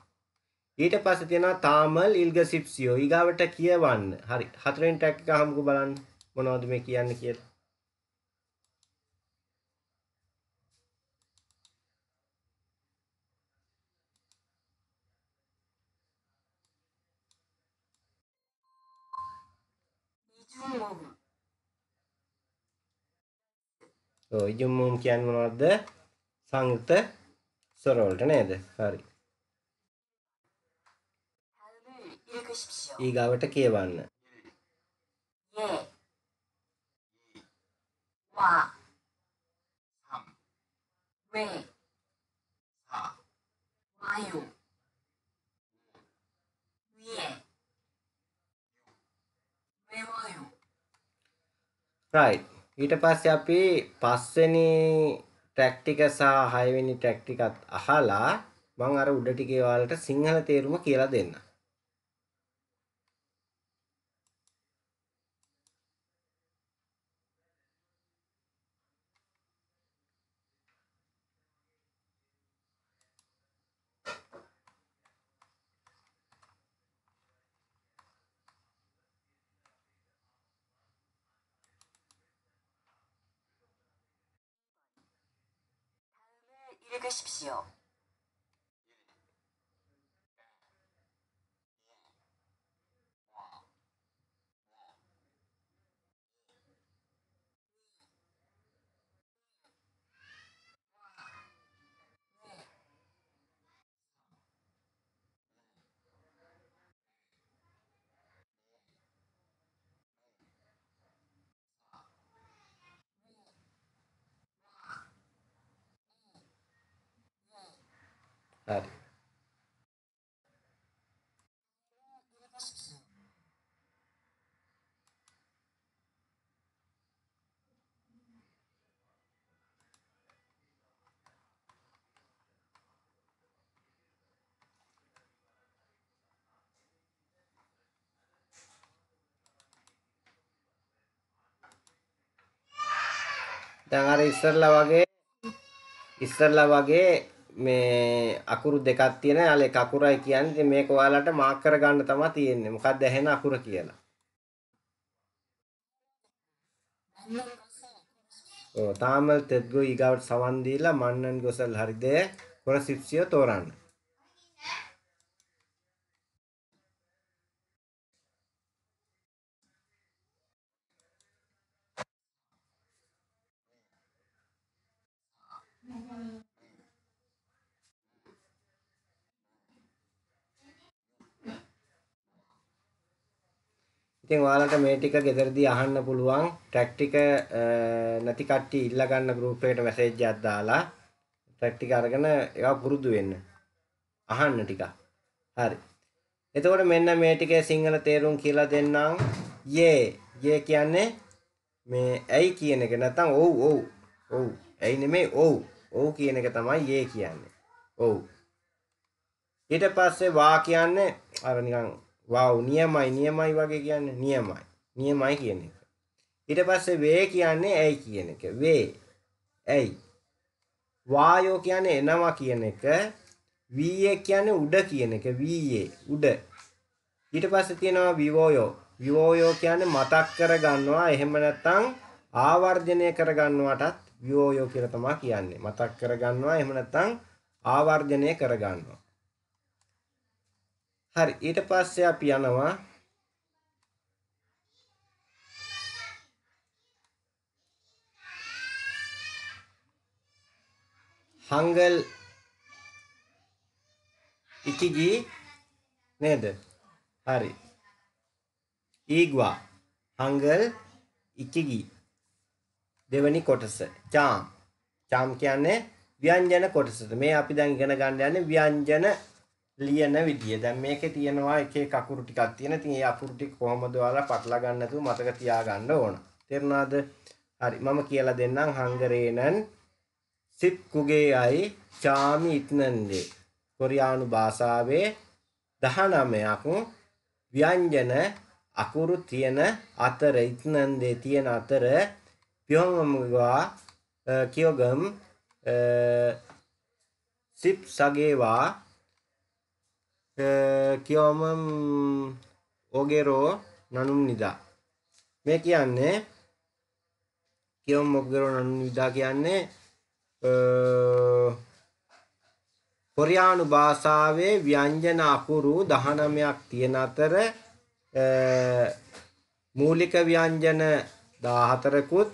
[SPEAKER 1] ඊට පස්සේ තියෙනවා තාමල් ඉල්ගසිප්සියෝ ඊගාවට කියවන්න හරි හතරෙන් ටැක් එක හමුකෝ බලන්න මොනවද මේ කියන්නේ කියලා යොමුම. ඔය යොමුම් කියන්නේ මොනවද? සංයුක්ත ස්වර වලට නේද? හරි. ඊගාවට කියවන්න.
[SPEAKER 2] යේ. වා. සම්. වේ. සා. වායු.
[SPEAKER 1] වියේ. වේ වායු. රයිට්. ඊට පස්සේ අපි පස්වෙනි ට්‍රැක් ටික සහ හයවෙනි ට්‍රැක් ටිකත් අහලා මම අර උඩ ටිකේ ඔයාලට සිංහල තේරුම කියලා දෙන්නම්.
[SPEAKER 2] 읽으십시오.
[SPEAKER 1] டங்கரி இஸ்ரலா வகே இஸ்ரலா வகே මේ අකුරු දෙකක් තියෙන යාල එක අකුරයි කියන්නේ මේක ඔයාලට මාක් කරගන්න තමයි තියෙන්නේ මොකක්ද ඇහෙන අකුර කියලා ඔව් තාමල් තෙත්ගෝ ඊගාවට සවන් දීලා මන්නන් ගොසල් හරිද කොරසිප්සිය තෝරන්න ඉතින් ඔයාලට මේ ටික ගෙදරදී අහන්න පුළුවන් ට්‍රැක් ටික නැති කට්ටිය ඉල්ලා ගන්න group එකට message එකක් දාලා ට්‍රැක් ටික අරගෙන ඒවා පුරුදු වෙන්න. අහන්න ටික. හරි. එතකොට මෙන්න මේ ටිකේ සිංහල තේරුම් කියලා දෙන්නම්. යේ යේ කියන්නේ මේ ඇයි කියන එක නැත්නම් ඔව් ඔව් ඔව් ඇයි නෙමෙයි ඔව් ඔව් කියන එක තමයි යේ කියන්නේ. ඔව්. ඊට පස්සේ වා කියන්නේ අර නිකන් වව් නියමයි නියමයි වගේ කියන්නේ නියමයි. නියමයි කියන එක. ඊට පස්සේ වේ කියන්නේ ඇයි කියන එක. වේ. ඇයි. වායෝ කියන්නේ එනවා කියන එක. වීයේ කියන්නේ උඩ කියන එක. වීයේ උඩ. ඊට පස්සේ තියෙනවා විවෝයෝ. විවෝයෝ කියන්නේ මතක් කරගන්නවා. එහෙම නැත්නම් ආවර්ජනය කරගන්නවටත් විවෝයෝ කියලා තමයි කියන්නේ. මතක් කරගන්නවා. එහෙම නැත්නම් ආවර්ජනය කරගන්නවා. හරි ඊට පස්සේ අපි යනවා හංගල් ඉකිජි නේද හරි ඊග්වා හංගල් ඉකිගි දෙවැනි කොටස චාම් චාම් කියන්නේ ව්‍යංජන කොටසට මේ අපි දැන් ඉගෙන ගන්න යන්නේ ව්‍යංජන ලියන විදිය. දැන් මේකේ තියෙනවා එකේ කකුරු ටිකක් තියෙන. ඉතින් ඒ අකුරු ටික කොහමද ඔයාලා පටලා ගන්න නැතුව මතක තියාගන්න ඕන. තේරුණාද? හරි. මම කියලා දෙන්නම් හංගරේනන් සිත් කුගේ අයි චාමි ඉත්නන්දේ. කොරියානු භාෂාවේ 19ක් ව්‍යංජන අකුරු තියෙන අතර ඉත්නන්දේ තියෙන අතර පියොමමුවා කියෝගම් සිප් සගේවා කියෝම ඕගේරෝ නනුම් නිදා මේ කියන්නේ කියොම් මොක්ගරෝ නනුම් නිදා කියන්නේ කොරියානු භාෂාවේ ව්‍යංජන අකුරු 19ක් තියෙන අතර මූලික ව්‍යංජන 14කුත්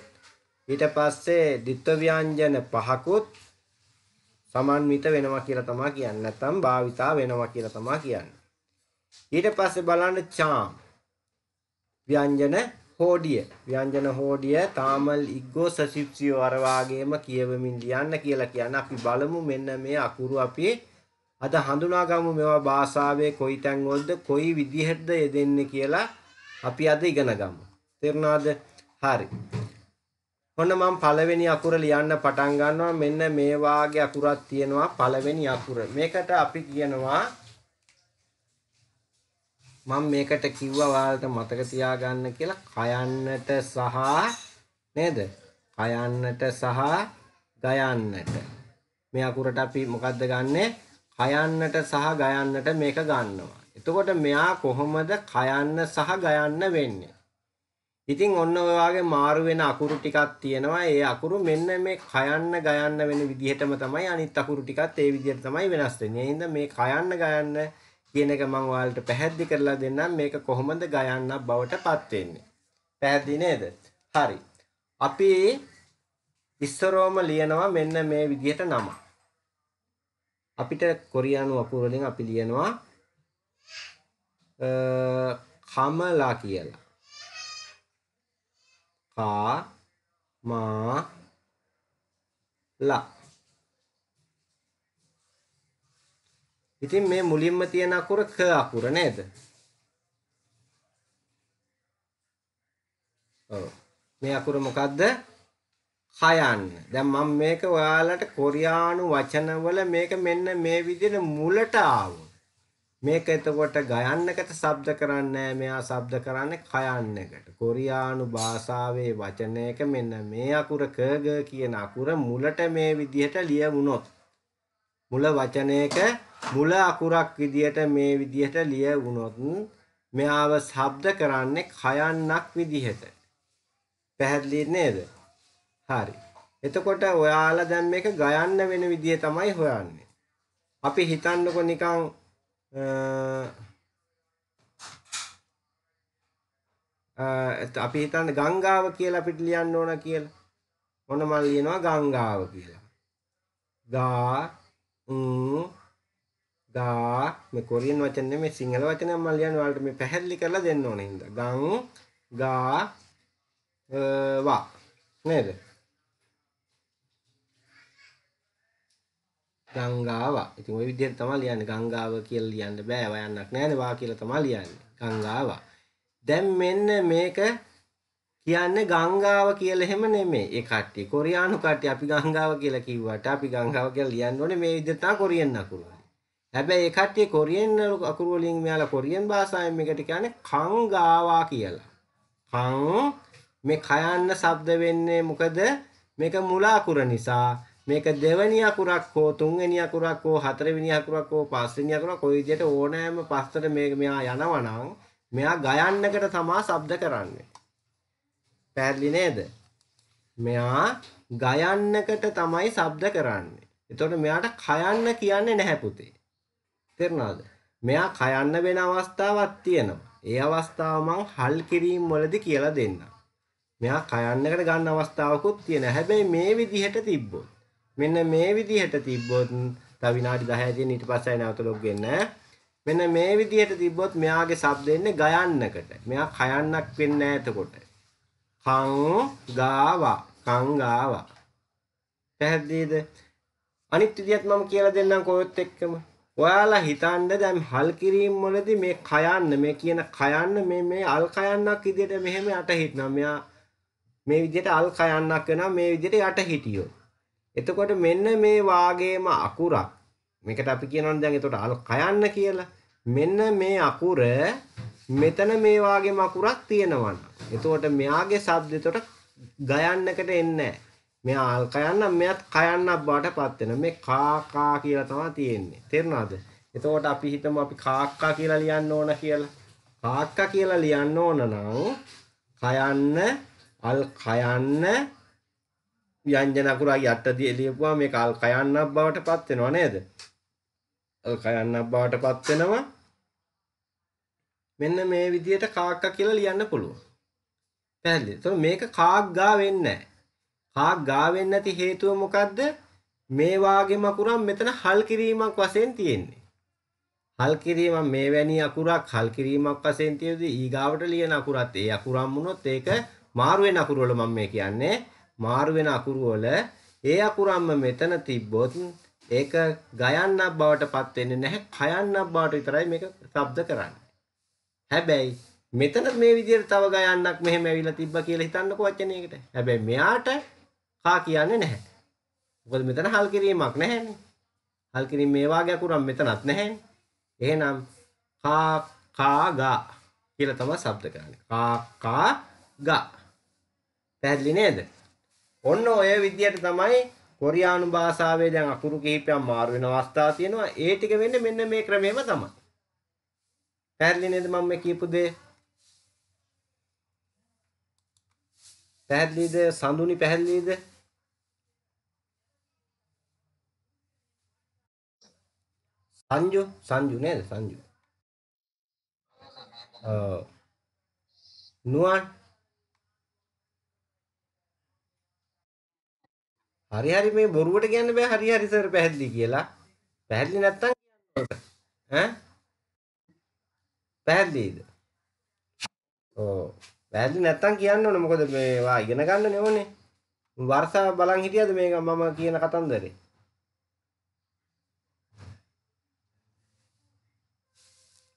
[SPEAKER 1] ඊට පස්සේ ද්විත්ව ව්‍යංජන 5කුත් සමන්විත වෙනවා කියලා තමා කියන්නේ. නැත්නම් භාවිතා වෙනවා කියලා තමා කියන්නේ. ඊට පස්සේ බලන්න චාම්. ව්‍යංජන හෝඩිය. ව්‍යංජන හෝඩිය තාමල් ඉග්ගෝ සසිප්සියෝ අර වාගේම කියවමින් ලියන්න කියලා කියන්නේ. අපි බලමු මෙන්න මේ අකුරු අපි අද හඳුනාගමු මේවා භාෂාවේ කොයි තැන්වලද කොයි විදිහටද යෙදෙන්නේ කියලා අපි අද ඉගෙන ගමු. තේරුණාද? හරි. ඔන්න මම පළවෙනි අකුර ලියන්න පටන් ගන්නවා මෙන්න මේ වාගේ අකුරක් තියෙනවා පළවෙනි අකුර මේකට අපි කියනවා මම මේකට කිව්වා ඔයාලට මතක තියාගන්න කියලා කයන්නට සහ නේද කයන්නට සහ ගයන්නට මේ අකුරට අපි මොකද්ද ගන්නෙ කයන්නට සහ ගයන්නට මේක ගන්නවා එතකොට මෙයා කොහොමද කයන්න සහ ගයන්න වෙන්නේ ඉතින් ඔන්න ඔය වගේ මාරු වෙන අකුරු ටිකක් තියෙනවා. ඒ අකුරු මෙන්න මේ කයන්න ගයන්න වෙන විදිහටම තමයි අනිත් අකුරු ටිකත් ඒ විදිහට තමයි වෙනස් වෙන්නේ. එහෙනම් මේ කයන්න ගයන්න කියන එක මම ඔයාලට පැහැදිලි කරලා දෙන්නම් මේක කොහොමද ගයන්න බවටපත් වෙන්නේ. පැහැදිලි නේද? හරි. අපි ඉස්සරෝම ලියනවා මෙන්න මේ විදිහට නම. අපිට කොරියානු අකුරු වලින් අපි ලියනවා කමලා කියලා. පා මා ලා ඉතින් මේ මුලින්ම තියෙන අකුර ක අකුර නේද? ඔව්. මේ අකුර මොකද්ද? කයන්න. දැන් මම මේක ඔයාලට කොරියානු වචනවල මේක මෙන්න මේ විදිහට මුලට ආවා. මේක එතකොට ගයන්නකට ශබ්ද කරන්නේ මෙයා ශබ්ද කරන්නේ කයන්නකට. කොරියානු භාෂාවේ වචනයක මෙන්න මේ අකුර කග කියන අකුර මුලට මේ විදිහට ලියවුනොත් මුල වචනයක මුල අකුරක් විදිහට මේ විදිහට ලියවුනොත් මෙයාව ශබ්ද කරන්නේ කයන්නක් විදිහට. පැහැදිලි නේද? හරි. එතකොට ඔයාලා දැන් මේක ගයන්න වෙන විදිය තමයි හොයන්නේ. අපි හිතන්නකො නිකන් අපි හිතන්න ගංගාව කියලා අපිට ලියන්න ඕන කියලා මොන මල් ලියනවා ගංගාව කියලා ගා ගා මේ කොරියන් වචන නෙමෙයි සිංහල වචනයක් මම ලියන්න ඔයාලට මේ පැහැදිලි කරලා දෙන්න ඕන හින්දා ගං ගා වා නේද ගංගාවා. ඉතින් ওই විදිහට තමයි ලියන්නේ. ගංගාව කියලා ලියන්න බෑ. වයන්නක් නෑනේ වා කියලා තමයි ලියන්නේ. ගංගාවා. දැන් මෙන්න මේක කියන්නේ ගංගාව කියලා එහෙම නෙමෙයි. ඒ කට්ටිය කොරියානු කට්ටිය අපි ගංගාව කියලා කිව්වට අපි ගංගාව කියලා ලියන්න ඕනේ මේ විදිහට තමයි කොරියන් අකුරු. හැබැයි ඒ කට්ටිය කොරියන් අකුරු වලින් මෙයාලා කොරියන් භාෂාවෙන් මේකට කියන්නේ කංගාවා කියලා. කං මේ කයන්න ශබ්ද වෙන්නේ මොකද? මේක මුලාකුර නිසා මේක දෙවෙනි අකුරක් හෝ තුන්වෙනි අකුරක් හෝ හතරවෙනි අකුරක් හෝ පස්වෙනි අකුරක් කොයි විදිහට ඕනෑම පස්සට මේක මෙයා යනවා නම් මෙයා ගයන්නකට තමා ශබ්ද කරන්නේ. පැහැදිලි නේද? මෙයා ගයන්නකට තමයි ශබ්ද කරන්නේ. එතකොට මෙයාට කයන්න කියන්නේ නැහැ පුතේ. තේරුණාද? මෙයා කයන්න වෙන අවස්ථාවක් තියෙනවා. ඒ අවස්ථාව මං හල් කිරීම වලදී කියලා දෙන්නම්. මෙයා කයන්නකට ගන්න අවස්ථාවකුත් තියෙනවා. හැබැයි මේ විදිහට තිබ්බොත් මෙන්න මේ විදිහට තිබ්බොත් තව විනාඩි 10 ඊට පස්සෙයි නැවත ලොග් වෙන්න. මෙන්න මේ විදිහට තිබ්බොත් මෙයාගේ શબ્ද එන්නේ ගයන්නකට. මෙයා කයන්නක් වෙන්නේ නැහැ එතකොට. කං ගාවා කං ගාවා. පැහැදිලිද? අනිත් විදිහත් මම කියලා දෙන්නම් කොහෙත් එක්කම. ඔයාලා හිතන්න දැන් හල් කිරීම වලදී මේ කයන්න මේ කියන කයන්න මේ මේ අල් කයන්නක් විදිහට මෙහෙම යට හිටනවා. මෙයා මේ විදිහට අල් කයන්නක් වෙනවා මේ විදිහට යට හිටියොත්. එතකොට මෙන්න මේ වාගේම අකුරක් මේකට අපි කියනවනේ දැන් එතකොට කයන්න කියලා. මෙන්න මේ අකුර මෙතන මේ වාගේම අකුරක් තියෙනවනම්. එතකොට මෙයාගේ ශබ්ද එතකොට ගයන්නකට එන්නේ මෙයා අල් කයන්න මෙයත් කයන්නක් බාටපත් වෙන. මේ කාකා කියලා තමයි තියෙන්නේ. තේරුණාද? එතකොට අපි හිතමු අපි කාක්කා කියලා ලියන්න ඕන කියලා. කාක්කා කියලා ලියන්න ඕන නම් කයන්න අල් කයන්න ව්‍යංජන අකුර යටදී ලියපුවා මේ කල් කයන්නක් බවට පත් වෙනවා නේද? ඔය කයන්නක් බවට පත් වෙනවා. මෙන්න මේ විදිහට කාක්ක කියලා ලියන්න පුළුවන්. පැහැදිලිද? ඒතකොට මේක කාක් ගා වෙන්නේ නැහැ. කාක් ගා වෙන්නේ නැති හේතුව මොකද්ද? මේ වාගේම අකුරක් මෙතන හල් කිරීමක් වශයෙන් තියෙන්නේ. හල් කිරීම මේ වැනි අකුරක් හල් කිරීමක් වශයෙන් තියෙද්දී ඊගාවට ලියන අකුරත් ඒ අකුරම් වුණොත් ඒක මාරු වෙන අකුර වල මම මේ කියන්නේ මාරු වෙන අකුරු වල ඒ අකුරම්ම මෙතන තිබ්බොත් ඒක ගයන්නක් බවට පත් වෙන්නේ නැහැ කයන්නක් බවට විතරයි මේක ශබ්ද කරන්නේ. හැබැයි මෙතන මේ විදිහට තව ගයන්නක් මෙහෙම ඇවිල්ලා තිබ්බා කියලා හිතන්නකෝ වචනයකට. හැබැයි මෙයාට කා කියන්නේ නැහැ. මොකද මෙතන හල් කිරීමක් නැහැනේ. හල් කිරීම මේ වාගේ අකුරක් මෙතනත් නැහැනේ. එහෙනම් කා කා ගා කියලා තමයි ශබ්ද කරන්නේ. කා කා ගා. පැහැදිලි නේද? ඔන්න ඔය විදියට තමයි කොරියානු භාෂාවේ දැන් අකුරු කිහිපයක් මාරු වෙන අවස්ථා තියෙනවා. ඒ ටික වෙන්නේ මෙන්න මේ ක්‍රමෙම තමයි. පැහැදිලි නේද මම මේ කියපු දේ? පැහැදිලිද? සඳුනි පැහැදිලිද? සංජු සංජු නේද? සංජු. නුවන් හරි හරි මේ බොරුවට කියන්න බෑ හරි හරි සර් පැහැදිලි කියලා. පැහැදිලි නැත්තම් ඈ පැහැදිලිද? ඕ පැහැදිලි නැත්තම් කියන්න ඕනේ මොකද මේවා ඉගෙන ගන්නනේ ඕනේ. වර්ෂා බලන් හිටියද මේක මම කියන කතන්දරේ?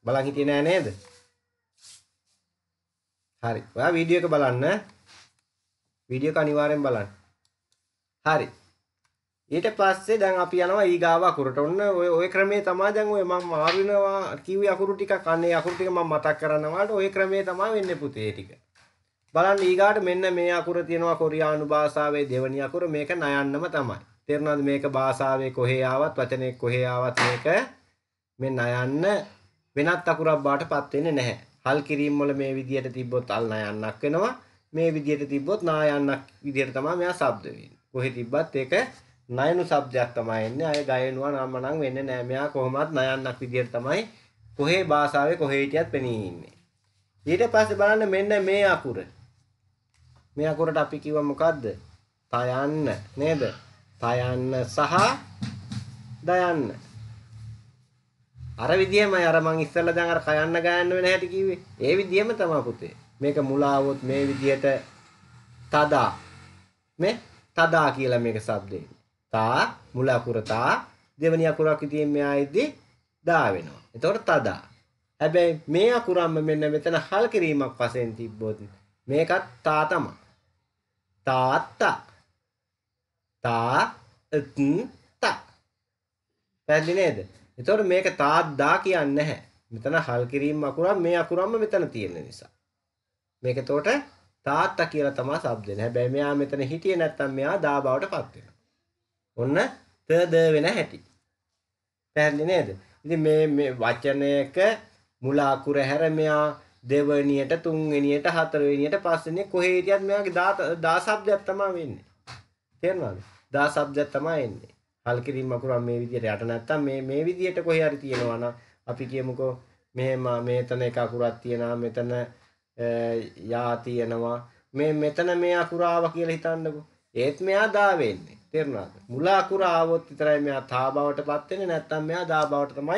[SPEAKER 1] බලන් හිටියේ නෑ නේද? හරි. ඔයා වීඩියෝ එක බලන්න. වීඩියෝ එක අනිවාර්යෙන් බලන්න. හරි ඊට පස්සේ දැන් අපි යනවා ඊගාව අකුරට. ඔන්න ඔය ඔය ක්‍රමේ තමයි දැන් ඔය මම මාරිනවා කිව්වේ අකුරු ටික කන්නේ අකුරු ටික මම මතක් කරනවාට ඔය ක්‍රමේ තමයි වෙන්නේ පුතේ ටික. බලන්න ඊගාට මෙන්න මේ අකුර තියෙනවා කොරියානු භාෂාවේ දෙවනි අකුර මේක නයන්නම තමයි. තේරුණාද මේක භාෂාවේ කොහේ ආවත් වචනේ කොහේ ආවත් මේක මේ නයන්න වෙනත් අකුරක් බාටපත් වෙන්නේ නැහැ. හල් කිරීම වල මේ විදියට තිබ්බොත් අල් නයන්නක් වෙනවා. මේ විදියට තිබ්බොත් නායන්නක් විදියට තමයි මෙයා શબ્ද වෙන්නේ. කොහෙ තිබ්බත් ඒක නයනු શબ્දයක් තමයි එන්නේ. අය ගයනවා නම් නම් වෙන්නේ නෑ. මෙයා කොහොමවත් නයන්නක් විදියට තමයි කොහේ භාෂාවේ කොහේ හිටියත් පෙනී ඉන්නේ. ඊට පස්සේ බලන්න මෙන්න මේ අකුර. මේ අකුරට අපි කිව්වා මොකද්ද? තයන්න නේද? තයන්න සහ දයන්න. අර විදියමයි අර මං ඉස්සෙල්ලා දැන් අර කයන්න ගයන්න වෙන හැටි කිව්වේ. ඒ විදියම තමයි පුතේ. මේක මුලාවොත් මේ විදියට තදා මේ තදා කියලා මේක શબ્දේ. තා මුල අකුර තා දෙවෙනි අකුරක් ඉතින් මෙයායිදී දා වෙනවා. එතකොට තදා. හැබැයි මේ අකුරම්ම මෙන්න මෙතන හල් කිරීමක් වශයෙන් තිබ්බොත් මේකත් තා තමයි. තාත්තා තා තා පැහැදිලි නේද? එතකොට මේක තාද්දා කියන්නේ නැහැ. මෙතන හල් කිරීම අකුරක් මේ අකුරම්ම මෙතන තියෙන නිසා. මේක එතකොට තාත්තා කියලා තමයි શબ્ද වෙන්නේ. හැබැයි මෙයා මෙතන හිටියේ නැත්නම් මෙයා දා බවටපත් වෙනවා. ඔන්න ත ද වෙන හැටි. පැහැදිලි නේද? ඉතින් මේ මේ වචනයක මුල අකුර හැර මෙයා දෙවණියට තුන්වෙනියට හතරවෙනියට පස්වෙනියට කොහේ හිටියත් මෙයාගේ දා શબ્දයක් තමයි වෙන්නේ. තේරෙනවද? දා શબ્දයක් තමයි එන්නේ. හල්කිරීම අකුරක් මේ විදියට යට නැත්තම් මේ මේ විදියට කොහේ හරි තියෙනවා නම් අපි කියමුකෝ මෙහෙම මෙතන එක අකුරක් තියනවා මෙතන යා තියෙනවා මේ මෙතන මේ අකුර ආවා කියලා හිතන්නකෝ. ඒත් මෙයා දා වෙන්නේ. තේරුණාද? මුල අකුර ආවොත් විතරයි මෙයා තා බවටපත් වෙන්නේ නැත්නම් මෙයා දා බවට තමයිපත්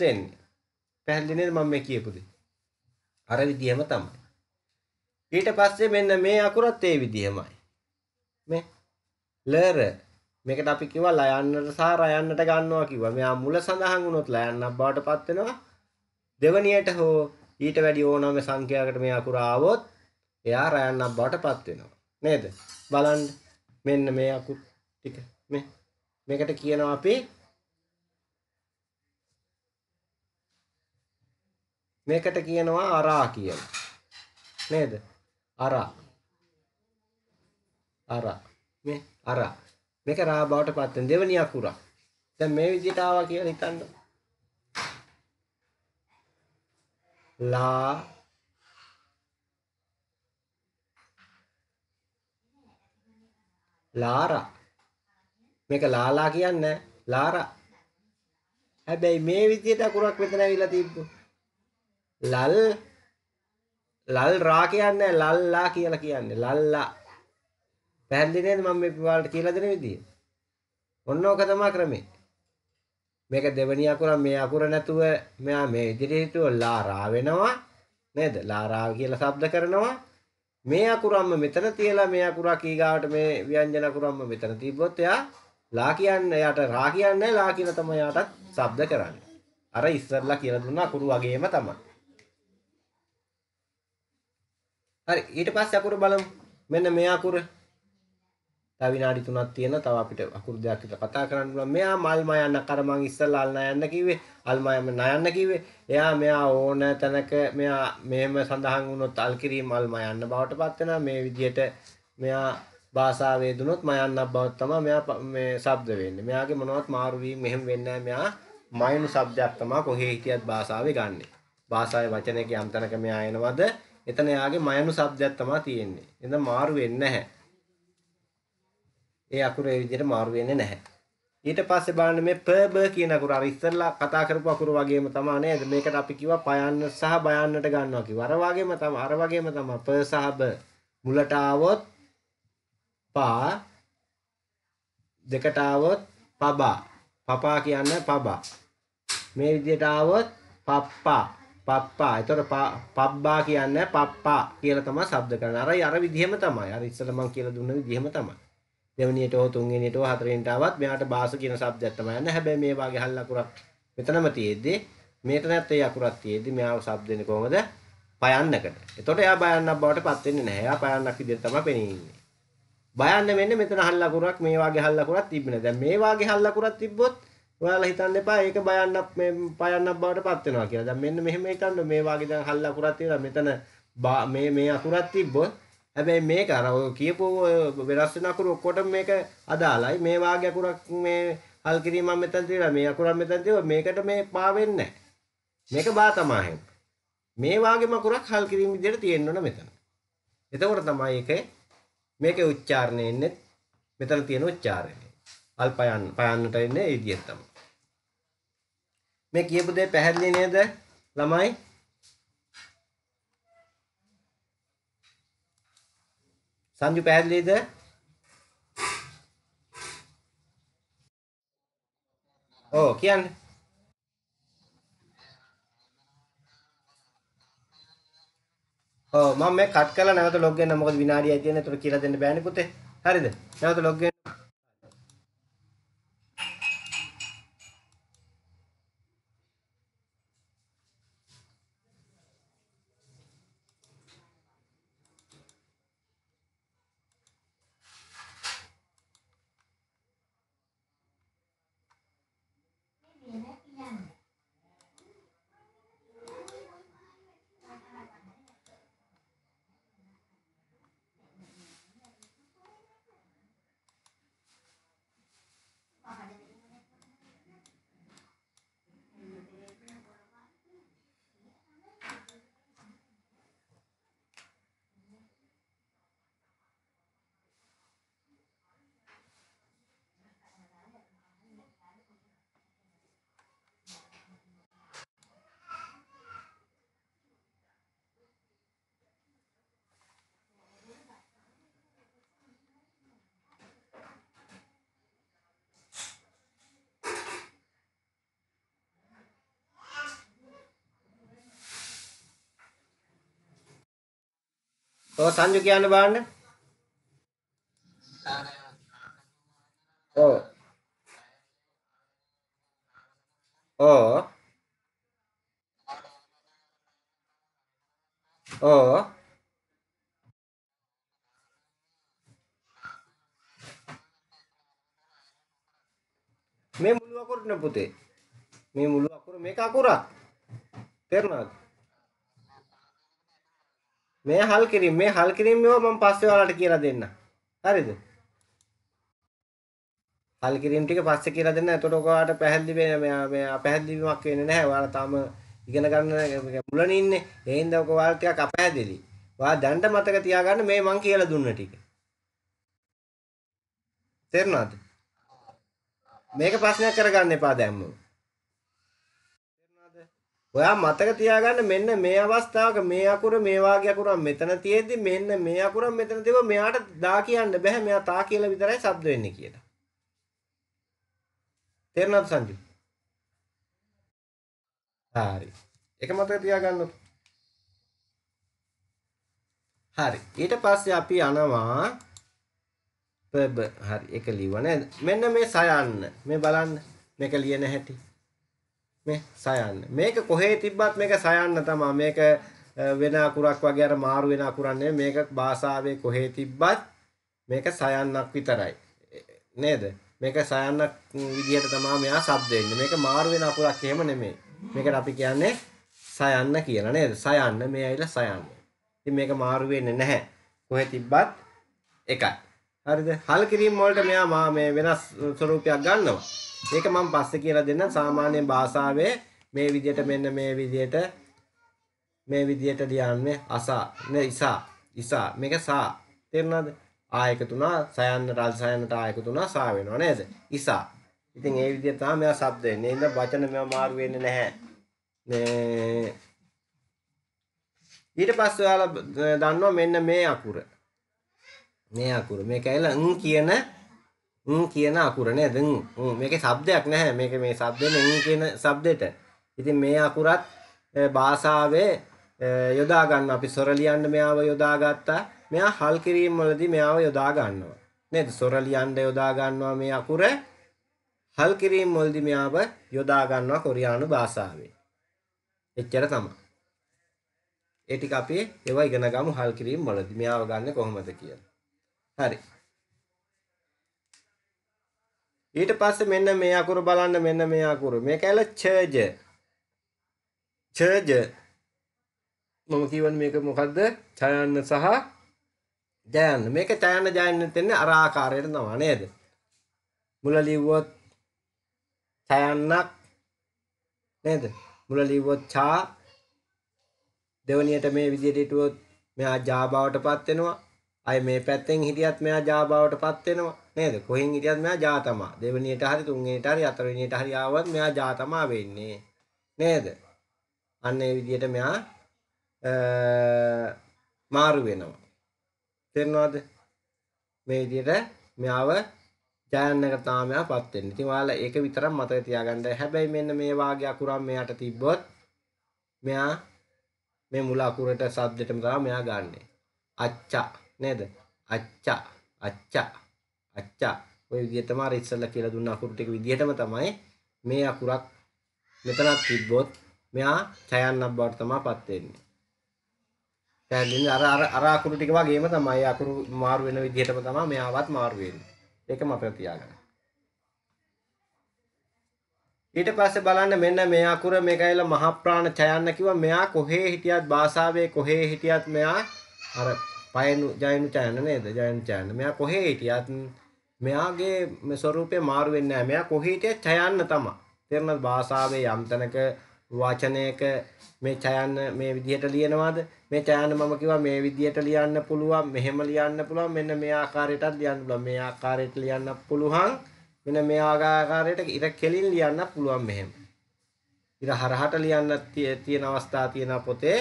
[SPEAKER 1] වෙන්නේ. පැහැදිලි නේද මම මේ කියපු දේ? අර විදිහම තමයි. ඊට පස්සේ මෙන්න මේ අකුරත් ඒ විදිහමයි. මේ ලර මේකට අපි කිව්වා ලයන්නට සහ රයන්නට ගන්නවා කිව්වා. මෙයා මුල සඳහන් වුණොත් ලයන්නක් බවටපත් වෙනවා. දෙවනියට හෝ ඊට වැඩි ඕනම සංඛ්‍යාවකට මේ අකුර ආවොත් එයා රයන්නක් බවටපත් වෙනවා. නේද? බලන්න මෙන්න මේ අකුර ටික මේ මේකට කියනවා අපි මේකට කියනවා අරා කියලා. නේද? අරා. අරා. මේ අරා. මේක රා බවට පත් වෙන දෙවෙනි අකුරක්. දැන් මේ විදිහට ආවා කියලා හිතන්න. ලා ලාරා මේක ලාලා කියන්නේ ලාරා හැබැයි මේ විදියට අකුරක් මෙතන ඇවිල්ලා තිබ්බු ලල් ලල් රා කියන්නේ ලල්ලා කියලා කියන්නේ ලල්ලා පැහැදිලි නේද මම මේ වලට කියලා දෙන විදිය ඔන්න ඕක තමයි ක්‍රමේ මේක දෙවැනි අකුරක් මේ අකුර නැතුව මෙයා මේ ඉදිරියට ලාරා වෙනවා නේද? ලාරා කියලා ශබ්ද කරනවා. මේ අකුරම්ම මෙතන තියලා මේ අකුරක් ඊගාවට මේ ව්‍යංජන අකුරම්ම මෙතන තිබ්බොත් එයා ලා කියන්නේ යාට රා කියන්නේ ලා කියලා තමයි යාටත් ශබ්ද කරන්නේ. අර ඉස්සරලා කියලා දුන්න අකුරු වගේම තමයි. හරි ඊට පස්සේ අකුර බලමු. මෙන්න මේ අකුර තව විනාඩි 3ක් තියෙනවා. තව අපිට අකුරු දෙකක් විතර කතා කරන්න පුළුවන්. මෙයා මල්ම යන්න කර මං ඉස්සෙල්ලා අල්න යන්න කිව්වේ. අල්මයම නයන්න කිව්වේ. එයා මෙයා ඕන තැනක මෙයා මෙහෙම සඳහන් වුණොත් අල්කිරි මල්ම යන්න බවට පත් වෙනවා. මේ විදිහට මෙයා භාෂාවේ දුනොත් මයන්නක් බවත් තමයි මෙයා මේ શબ્ද වෙන්නේ. මෙයාගේ මොනවත් මාරු වීම මෙහෙම වෙන්නේ මෙයා මයනු શબ્දයක් තමයි කොහේ හිටියත් භාෂාවේ ගන්නෙ. භාෂාවේ වචනයක යම් තැනක මෙයා එනවද? එතන එයාගේ මයනු શબ્දයක් තමයි තියෙන්නේ. එතන මාරු වෙන්නේ නැහැ. ඒ අකුර ඒ විදිහට මාරු වෙන්නේ නැහැ. ඊට පස්සේ බලන්න මේ ප බ කියන අකුර අර ඉස්සෙල්ලා කතා කරපු අකුර වගේම තමයි නේද? මේකට අපි කිව්වා පයන්න සහ බයන්නට ගන්නවා කිව්වා. අර වගේම තමයි අර වගේම තමයි ප සහ බ මුලට ආවොත් පා දෙකට ආවොත් පබා පපා කියන්නේ පබා මේ විදිහට ආවොත් පප්පා පප්පා එතකොට පබ්බා කියන්නේ පප්පා කියලා තමයි શબ્ද කරන්නේ අර අර විදිහම තමයි අර ඉස්සෙල්ලා මම කියලා දුන්න විදිහම තමයි දෙවනියට හෝ තුන්වෙනියට හෝ හතරවෙනියට ආවත් මෙයාට බාස කියන શબ્දයක් තමයි යන්නේ. හැබැයි මේ වගේ හල් අකුරක් මෙතනම තියෙද්දි මේතනත් ඒ අකුරක් තියෙද්දි මෙයාව શબ્ද වෙන්නේ කොහොමද? පයන්නකට. එතකොට එයා බයන්නක් බවට පත් වෙන්නේ නැහැ. එයා පයන්නක් විදිහට තමයි පෙනී ඉන්නේ. බයන්න වෙන්නේ මෙතන හල් අකුරක් මේ වගේ හල් අකුරක් තිබ්බනේ. දැන් මේ වගේ හල් අකුරක් තිබ්බොත් ඔයාලා හිතන්න එපා ඒක බයන්නක් මේ පයන්නක් බවට පත් වෙනවා කියලා. දැන් මෙන්න මෙහෙම හිතන්න මේ වගේ දැන් හල් අකුරක් තියෙනවා. මෙතන මේ මේ අකුරක් තිබ්බොත් හැබැයි මේක අර ඔය කියපු වෙනස් වෙන අකුරු ඔක්කොටම මේක අදාළයි. මේ වාගේ අකුරක් මේ හල් කිරීම මම මෙතන තියලා මේ අකුරක් මෙතන තියුවා මේකට මේ පා වෙන්නේ මේක බා තමයි. මේ වාගේම අකුරක් හල් කිරීම විදිහට තියෙන්න ඕන මෙතන. එතකොට තමයි ඒකේ මේකේ උච්චාරණය එන්නේ මෙතන තියෙන උච්චාරණය. හල් පයන්න පයන්නට එන්නේ ඒ විදිහ තමයි. මේ කියපු දේ පැහැදිලි නේද? ළමයි සංජු පැහැදිලිද? ඕ කියන්න. ඔව් මම මේ කට් කරලා නැවත ලොග් වෙන්න මොකද විනාඩියයි තියෙන. ඒතර කියලා දෙන්න බෑනේ පුතේ. හරිද? නැවත ලොග් වෙන්න. ඔව් සංජු කියන්න බලන්න.
[SPEAKER 2] ඔව්. ඔව්. ඔව්.
[SPEAKER 1] මේ මුළු අකුරනේ පුතේ. මේ මුළු අකුර මේක අකුරක්. තේරුණාද? මේ හල් කිරීම මේ හල් කිරීම මේවා මම පස්සේ ඔයාලට කියලා දෙන්න. හරිද? හල් කිරීම ටික පස්සේ කියලා දෙන්න. එතකොට ඔයාලට පැහැදිලි වෙන මේ අපැහැදිලි වීමක් වෙන්නේ නැහැ. ඔයාලා තාම ඉගෙන ගන්න මුලනේ ඉන්නේ. ඒ හින්දා ඔක ඔයාලා ටිකක් අපැහැදිලි. ඔයා දැනට මතක තියාගන්න මේ මම කියලා දුන්න ටික. තේරුණාද? මේක ප්‍රශ්නයක් කරගන්න එපා දැම්මෝ. ඔයා මතක තියාගන්න මෙන්න මේ අවස්ථාවක මේ අකුර මේ වාගේ අකුරක් මෙතන තියෙද්දි මෙන්න මේ අකුරක් මෙතන තිබ්බ මෙයාට දා කියන්න බෑ මෙයා තා කියලා විතරයි શબ્ද වෙන්නේ කියලා. තේරුණාද සංජු? හරි. ඒක මතක තියාගන්න. හරි. ඊට පස්සේ අපි යනවා පබ හරි ඒක ලියව නේද? මෙන්න මේ සයන්න. මේ බලන්න. මේක ලියන හැටි. මේ සයන්න. මේක කොහේ තිබ්බත් මේක සයන්න තමයි. මේක වෙන අකුරක් වගේ අර මාරු වෙන අකුරක් නෙමෙයි. මේක භාෂාවේ කොහේ තිබ්බත් මේක සයන්නක් විතරයි. නේද? මේක සයන්නක් විදිහට තමයි මෙයා sub දෙන්නේ. මේක මාරු වෙන අකුරක් එහෙම නෙමෙයි. මේකට අපි කියන්නේ සයන්න කියලා නේද? සයන්න මේ ඇවිල්ලා සයන්න. ඉතින් මේක මාරු වෙන්නේ නැහැ. කොහේ තිබ්බත් එකයි. හරිද? හල් කිරීම වලට මෙයා මේ වෙනස් ස්වරූපයක් ගන්නවා. ඒක මම පස්සේ කියලා දෙන්නම් සාමාන්‍ය භාෂාවේ මේ විදියට මෙන්න මේ විදියට මේ විදියට ලියන්නේ අසා නේ ඉසා ඉසා මේක සා තේරුණාද ආ එකතු වුණා සයන්න රල් සයන්නට ආ එකතු වුණා සා වෙනවා නේද ඉසා ඉතින් ඒ විදියට තමයි මෙයා શબ્ද එන්නේ නේද වචන මෙයා මාරු වෙන්නේ නැහැ මේ ඊට පස්සේ ඔයාලා දන්නවා මෙන්න මේ අකුර මේ අකුර මේක ඇයිලා න් කියන කියන අකුර නේද? මේකේ શબ્දයක් නැහැ. මේක මේ શબ્දෙන් කියන શબ્දෙට. ඉතින් මේ අකුරත් භාෂාවේ යොදා ගන්න අපි සොර ලියන්න මෙයාව යොදා ගත්තා. මෙයා හල් කිරීම වලදී මෙයාව යොදා ගන්නවා. නේද? සොර ලියන්න යොදා ගන්නවා මේ අකුර. හල් කිරීම වලදී මෙයාව යොදා ගන්නවා කොරියානු භාෂාවේ. එච්චර තමයි. ඒ ටික අපි ඒවා ඉගෙන ගමු හල් කිරීම වලදී මෙයාව ගන්න කොහොමද කියලා. හරි. ඊට පස්සේ මෙන්න මේ අකුර බලන්න මෙන්න මේ අකුර. මේක ඇල චර්ජ. චර්ජ. මම කියවන මේක මොකද්ද? ඡයන්න සහ ජයන්න. මේක ඡයන්න ජයන්න දෙන්නේ අර ආකාරයට නම නේද? මුල ලිව්වොත් ඡයන්නක් නේද? මුල ලිව්වොත් ඡා දෙවනියට මේ විදිහට හිටුවොත් මෙයා ජාබාවටපත් වෙනවා. අය මේ පැත්තෙන් හිටියත් මෙයා ජා බවටපත් වෙනවා නේද? කොහෙන් හිටියත් මෙයා ජා තමා. දෙවෙනියට හරි තුන්වෙනියට හරි හතරවෙනියට හරි ආවත් මෙයා ජා තමා වෙන්නේ. නේද? අන්න ඒ විදිහට මෙයා මාරු වෙනවා. තේරෙනවද? මේ විදිහට මෙයාව ජයන්නකට තමයි මෙයාපත් වෙන්නේ. ඉතින් ඔයාලා ඒක විතරක් මතක තියාගන්න. හැබැයි මෙන්න මේ වාගේ අකුරක් මෙයාට තිබ්බොත් මෙයා මේ මුල අකුරට සද්දෙටම තමයි මෙයා ගන්නෙ. අච්චා නේද? අච්චා අච්චා අච්චා ඔය විදිහටම අර ඉස්සල්ලා කියලා දුන්න අකුරු ටික විදිහටම තමයි මේ අකුරක් මෙතනත් තිබ්බොත් මෙයා ඡයන්නක් බවට තමයිපත් වෙන්නේ. පැහැදිලිද? අර අර අර අකුරු ටික වගේම තමයි අකුරු මාරු වෙන විදිහටම තමයි මෙයාවත් මාරු වෙන්නේ. ඒකම අපිට තියාගන්න. ඊට පස්සේ බලන්න මෙන්න මේ අකුර මේකයිලා මහප්‍රාණ ඡයන්න කිව්වා මෙයා කොහේ හිටියත් භාෂාවේ කොහේ හිටියත් මෙයා අර පයනු ජයනු චයන නේද ජයනු චයන මෙයා කොහේ හිටියත් මෙයාගේ ස්වරූපය මාරු වෙන්නේ නැහැ මෙයා කොහේ හිටියත් චයන්න තමයි තේරෙනවද භාෂාවේ යම් තැනක වචනයක මේ චයන්න මේ විදිහට ලියනවාද මේ චයන්න මම කිව්වා මේ විදිහට ලියන්න පුළුවන් මෙහෙම ලියන්න පුළුවන් මෙන්න මේ ආකාරයටත් ලියන්න පුළුවන් මේ ආකාරයට ලියන්න පුළුවන් මෙන්න මේ ආකාරයට ඉර කෙලින් ලියන්න පුළුවන් මෙහෙම ඉර හරහට ලියන්න තියෙන අවස්ථා තියෙන පොතේ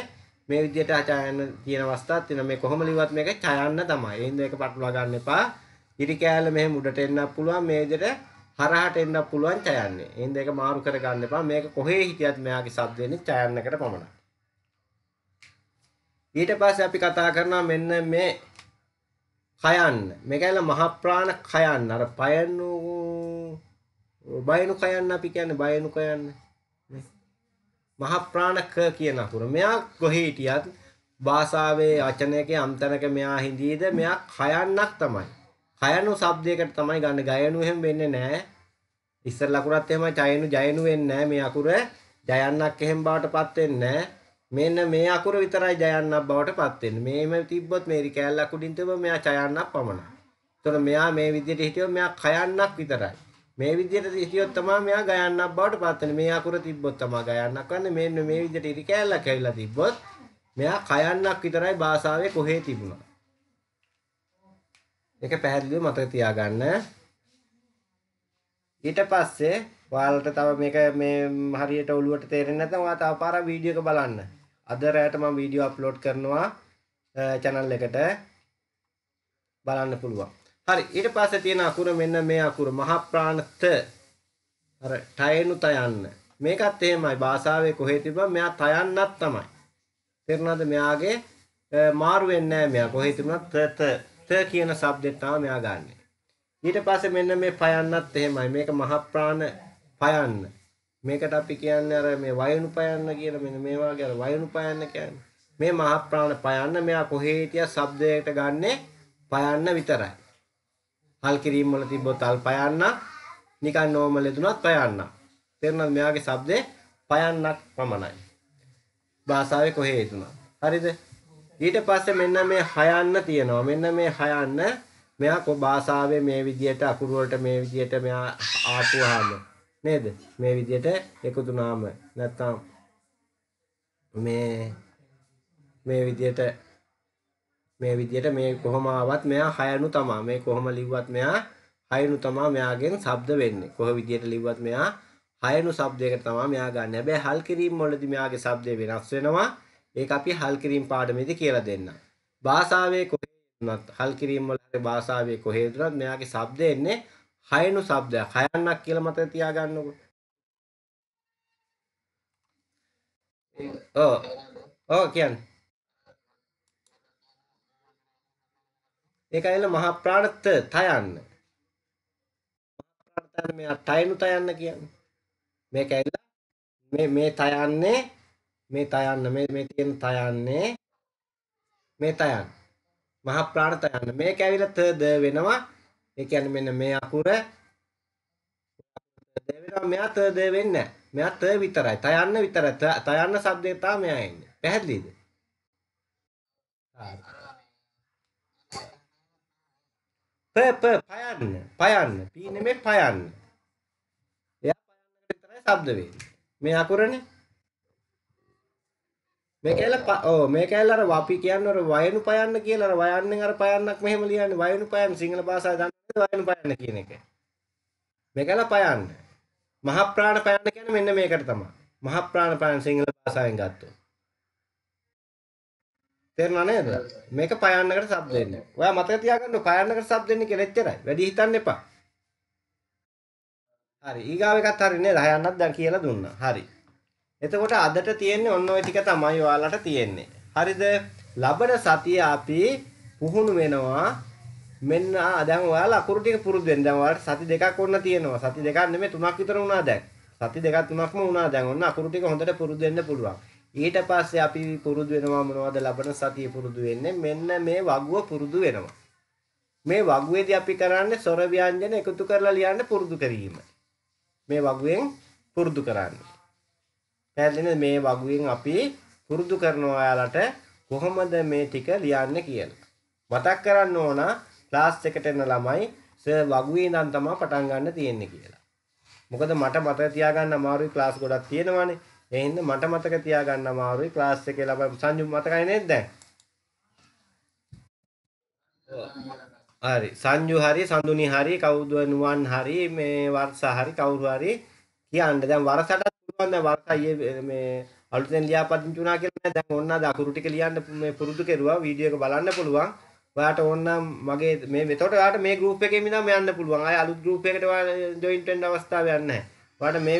[SPEAKER 1] මේ විදිහට ඡායන්න තියෙන අවස්ථාවක් තියෙනවා. මේ කොහොම ලිව්වත් මේක ඡායන්න තමයි. ඒ හින්දා ඒක පටලවා ගන්න එපා. ඉරි කෑල්ල මෙහෙම උඩට එන්නත් පුළුවන්. මේ විදිහට හරහට එන්නත් පුළුවන් ඡායන්නේ. ඒ හින්දා ඒක මාරු කර ගන්න එපා. මේක කොහේ හිටියත් මෙයාගේ සබ් වෙන්නේ ඡායන්නකට පමණයි. ඊට පස්සේ අපි කතා කරනවා මෙන්න මේ කයන්න. මේකයිල මහ ප්‍රාණ කයන්න. අර පයන්නු බයනු කයන්න අපි කියන්නේ බයනු කයන්නේ. මහප්‍රාණ ක කියන අකුර. මෙයා කොහේ හිටියත් භාෂාවේ වචනයකේ අන්තනක මෙයා හිඳීද මෙයා කයන්නක් තමයි. කයනු શબ્දයකට තමයි ගන්න ගයනු එහෙම වෙන්නේ නැහැ. ඉස්සර ලකුණත් එහෙමයි ජයනු ජයනු වෙන්නේ නැහැ. මේ අකුර ජයන්නක් එහෙම බවටපත් වෙන්නේ මෙන්න මේ අකුර විතරයි ජයන්නක් බවටපත් වෙන්නේ. මේම තිබ්බොත් මේ කැලලක් උඩින් තිබ්බ මෙයා ජයන්නක් පමණයි. එතකොට මෙයා මේ විදිහට හිටියොත් මෙයා කයන්නක් විතරයි. මේ විදිහට හිටියොත් තමයි මෙයා ගයන්නක් බවට පත් වෙන්නේ. මේ අකුර තිබ්බොත් තමයි ගයන්නක් වෙන්නේ. මෙන්න මේ විදිහට ඉරි කෑල්ලක් ඇවිල්ලා තිබ්බොත් මෙයා කයන්නක් විතරයි භාෂාවේ කොහේ තිබුණා. ඒක පැහැදිලිව මතක තියාගන්න. ඊට පස්සේ ඔයාලට තව මේක මේ හරියට ඔළුවට තේරෙන්නේ නැත්නම් ඔයා තව පාරක් වීඩියෝ එක බලන්න. අද රෑට මම වීඩියෝ අප්ලෝඩ් කරනවා channel එකට බලන්න පුළුවන්. හරි ඊට පස්සේ තියෙන අකුර මෙන්න මේ අකුර මහ ප්‍රාණත අර ටයනු තයන්න මේකත් එහෙමයි භාෂාවේ කොහේ තිබ්බා මෙයා තයන්නත් තමයි තේරුණාද මෙයාගේ මාරු වෙන්නේ නැහැ මෙයා කොහේ තිබුණත් ත ත ත කියන શબ્දෙන් තමයි මෙයා ගන්නෙ ඊට පස්සේ මෙන්න මේ පයන්නත් එහෙමයි මේක මහ ප්‍රාණ පයන්න මේකට අපි කියන්නේ අර මේ වයනු පයන්න කියලා මෙන්න මේ වගේ අර වයනු පයන්න කියන්නේ මේ මහ ප්‍රාණ පයන්න මෙයා කොහේ හිටියා શબ્දයකට ගන්නෙ පයන්න විතරයි හල් කිරීම් වල තිබ්බොත් අල් පයන්නක් නිකන් නෝමල් එතුණත් පයන්නක් තේරුණාද මෙයාගේ શબ્දේ පයන්නක් පමණයි භාෂාවේ කොහේ එතුණා හරිද ඊට පස්සේ මෙන්න මේ හයන්න තියෙනවා මෙන්න මේ හයන්න මෙයා කො භාෂාවේ මේ විදියට අකුරු වලට මේ විදියට මෙයා ආපුවාම නේද මේ විදියට එකතුනාම නැත්තම් මේ මේ විදියට මේ විදියට මේ කොහොම ආවත් මෙයා හයනු තමා මේ කොහොම ලිව්වත් මෙයා හයනු තමා මෙයාගෙන් ශබ්ද වෙන්නේ කොහ විදියට ලිව්වත් මෙයා හයනු ශබ්දයකට තමා මෙයා ගන්න හැබැයි හල් කිරීම වලදී මෙයාගේ ශබ්දය වෙනස් වෙනවා ඒක අපි හල් කිරීම පාඩමේදී කියලා දෙන්න භාෂාවේ කොහෙවත් හල් කිරීම වල භාෂාවේ කොහෙදවත් මෙයාගේ ශබ්දය එන්නේ හයනු ශබ්දයක් හයන්නක් කියලා මතක තියාගන්නකෝ ඔව් ඔව් කියන්නේ ඒක ඇවිල්ලා මහා ප්‍රාණත තයන්න. මහා ප්‍රාණත මෙයා තයනු තයන්න කියන්නේ. මේක ඇවිල්ලා මේ මේ තයන්නේ මේ තයන්න මේ මේ තියෙන තයන්නේ මේ තයන්. මහා ප්‍රාණ තයන්න. මේක ඇවිල්ලා තද වෙනවා. ඒ කියන්නේ මෙන්න මේ අකුර තද වෙනවා. මෙයා තද වෙන්නේ නැහැ. මෙයා ත විතරයි. තයන්න විතරයි. තයන්න શબ્දේ තමයි මෙයා එන්නේ. පැහැදිලිද? හරි. ප ප පයන්න පයන්න p නෙමෙයි පයන්න එයා පයන්න විතරයි ශබ්ද වෙන්නේ මේ අකුරනේ මේ කියලා ඔව් මේ කියලා අර වපි කියන්නේ අර වයනු පයන්න කියලා අර වයන්නෙන් අර පයන්නක් මෙහෙම ලියන්නේ වයනු පයන් සිංහල භාෂාව දන්නේ වයනු පයන්න කියන එක මේ කියලා පයන්න මහ ප්‍රාණ පයන්න කියන්නේ මෙන්න මේකට තමයි මහ ප්‍රාණ පයන් සිංහල භාෂාවෙන් ගත්තොත් තේරුණා නේද? මේක පයන්නකට සබ් දෙන්න. ඔයා මතක තියාගන්න පයන්නකට සබ් දෙන්නේ කියලා එච්චරයි. වැඩි හිතන්න එපා. හරි. ඊගාව එකත් හරි නේද? හයන්නත් දැන් කියලා දුන්නා. හරි. එතකොට අදට තියෙන්නේ ඔන්න ඔය ටික තමයි ඔයාලට තියෙන්නේ. හරිද? ලබන සතිය අපි පුහුණු වෙනවා. මෙන්න දැන් ඔයාලා අකුරු ටික පුරුදු වෙන්න. දැන් ඔයාලට සති දෙකක් වුණා තියෙනවා. සති දෙකක් නෙමෙයි තුනක් විතර වුණා දැන්. සති දෙකක් තුනක්ම වුණා දැන්. ඔන්න අකුරු ටික හොඳට පුරුදු වෙන්න පුළුවන්. ඊට පස්සේ අපි පුරුදු වෙනවා මොනවද ලබන සතිය පුරුදු වෙන්නේ මෙන්න මේ වගුව පුරුදු වෙනවා මේ වගුවේදී අපි කරන්නේ ස්වර ව්‍යංජන එකතු කරලා ලියන්න පුරුදු කිරීම මේ වගුවෙන් පුරුදු කරන්නේ පැහැදිලිද මේ වගුවෙන් අපි පුරුදු කරනවා ඔයාලට කොහොමද මේ ටික ලියන්නේ කියලා මතක් කරන්න ඕන ක්ලාස් එකට එන ළමයි සර් වගුවේ ඉඳන් තමයි පටන් ගන්න තියෙන්නේ කියලා මොකද මට මතක තියාගන්න අමාරුයි ක්ලාස් ගොඩක් තියෙනවානේ ඒ හින්දා මට මතක තියාගන්න අමාරුයි ක්ලාස් එකේ ලබන සංජු මතකයි නේද දැන්? හරි සංජු හරි සඳුනි හරි කවුද නුවන් හරි මේ වර්ෂ හරි කවුරු හරි කියන්න දැන් වර්ෂටත් පුළුවන් දැන් වර්ෂ අයියේ මේ අලුතෙන් ලියාපදිංචි වුණා කියලා දැන් ඕන්න අද අකුරු ටික ලියන්න මේ පුරුදු කෙරුවා වීඩියෝ එක බලන්න පුළුවන්. ඔයාට ඕන්න මගේ මේ මෙතකොට ඔයාට මේ ගෲප් එකේ ඉඳන් යන්න පුළුවන්. ආය අලුත් ගෲප් එකකට ඔයා ජොයින්ට් වෙන්න අවස්ථාවක් නැහැ. ඔයාට මේ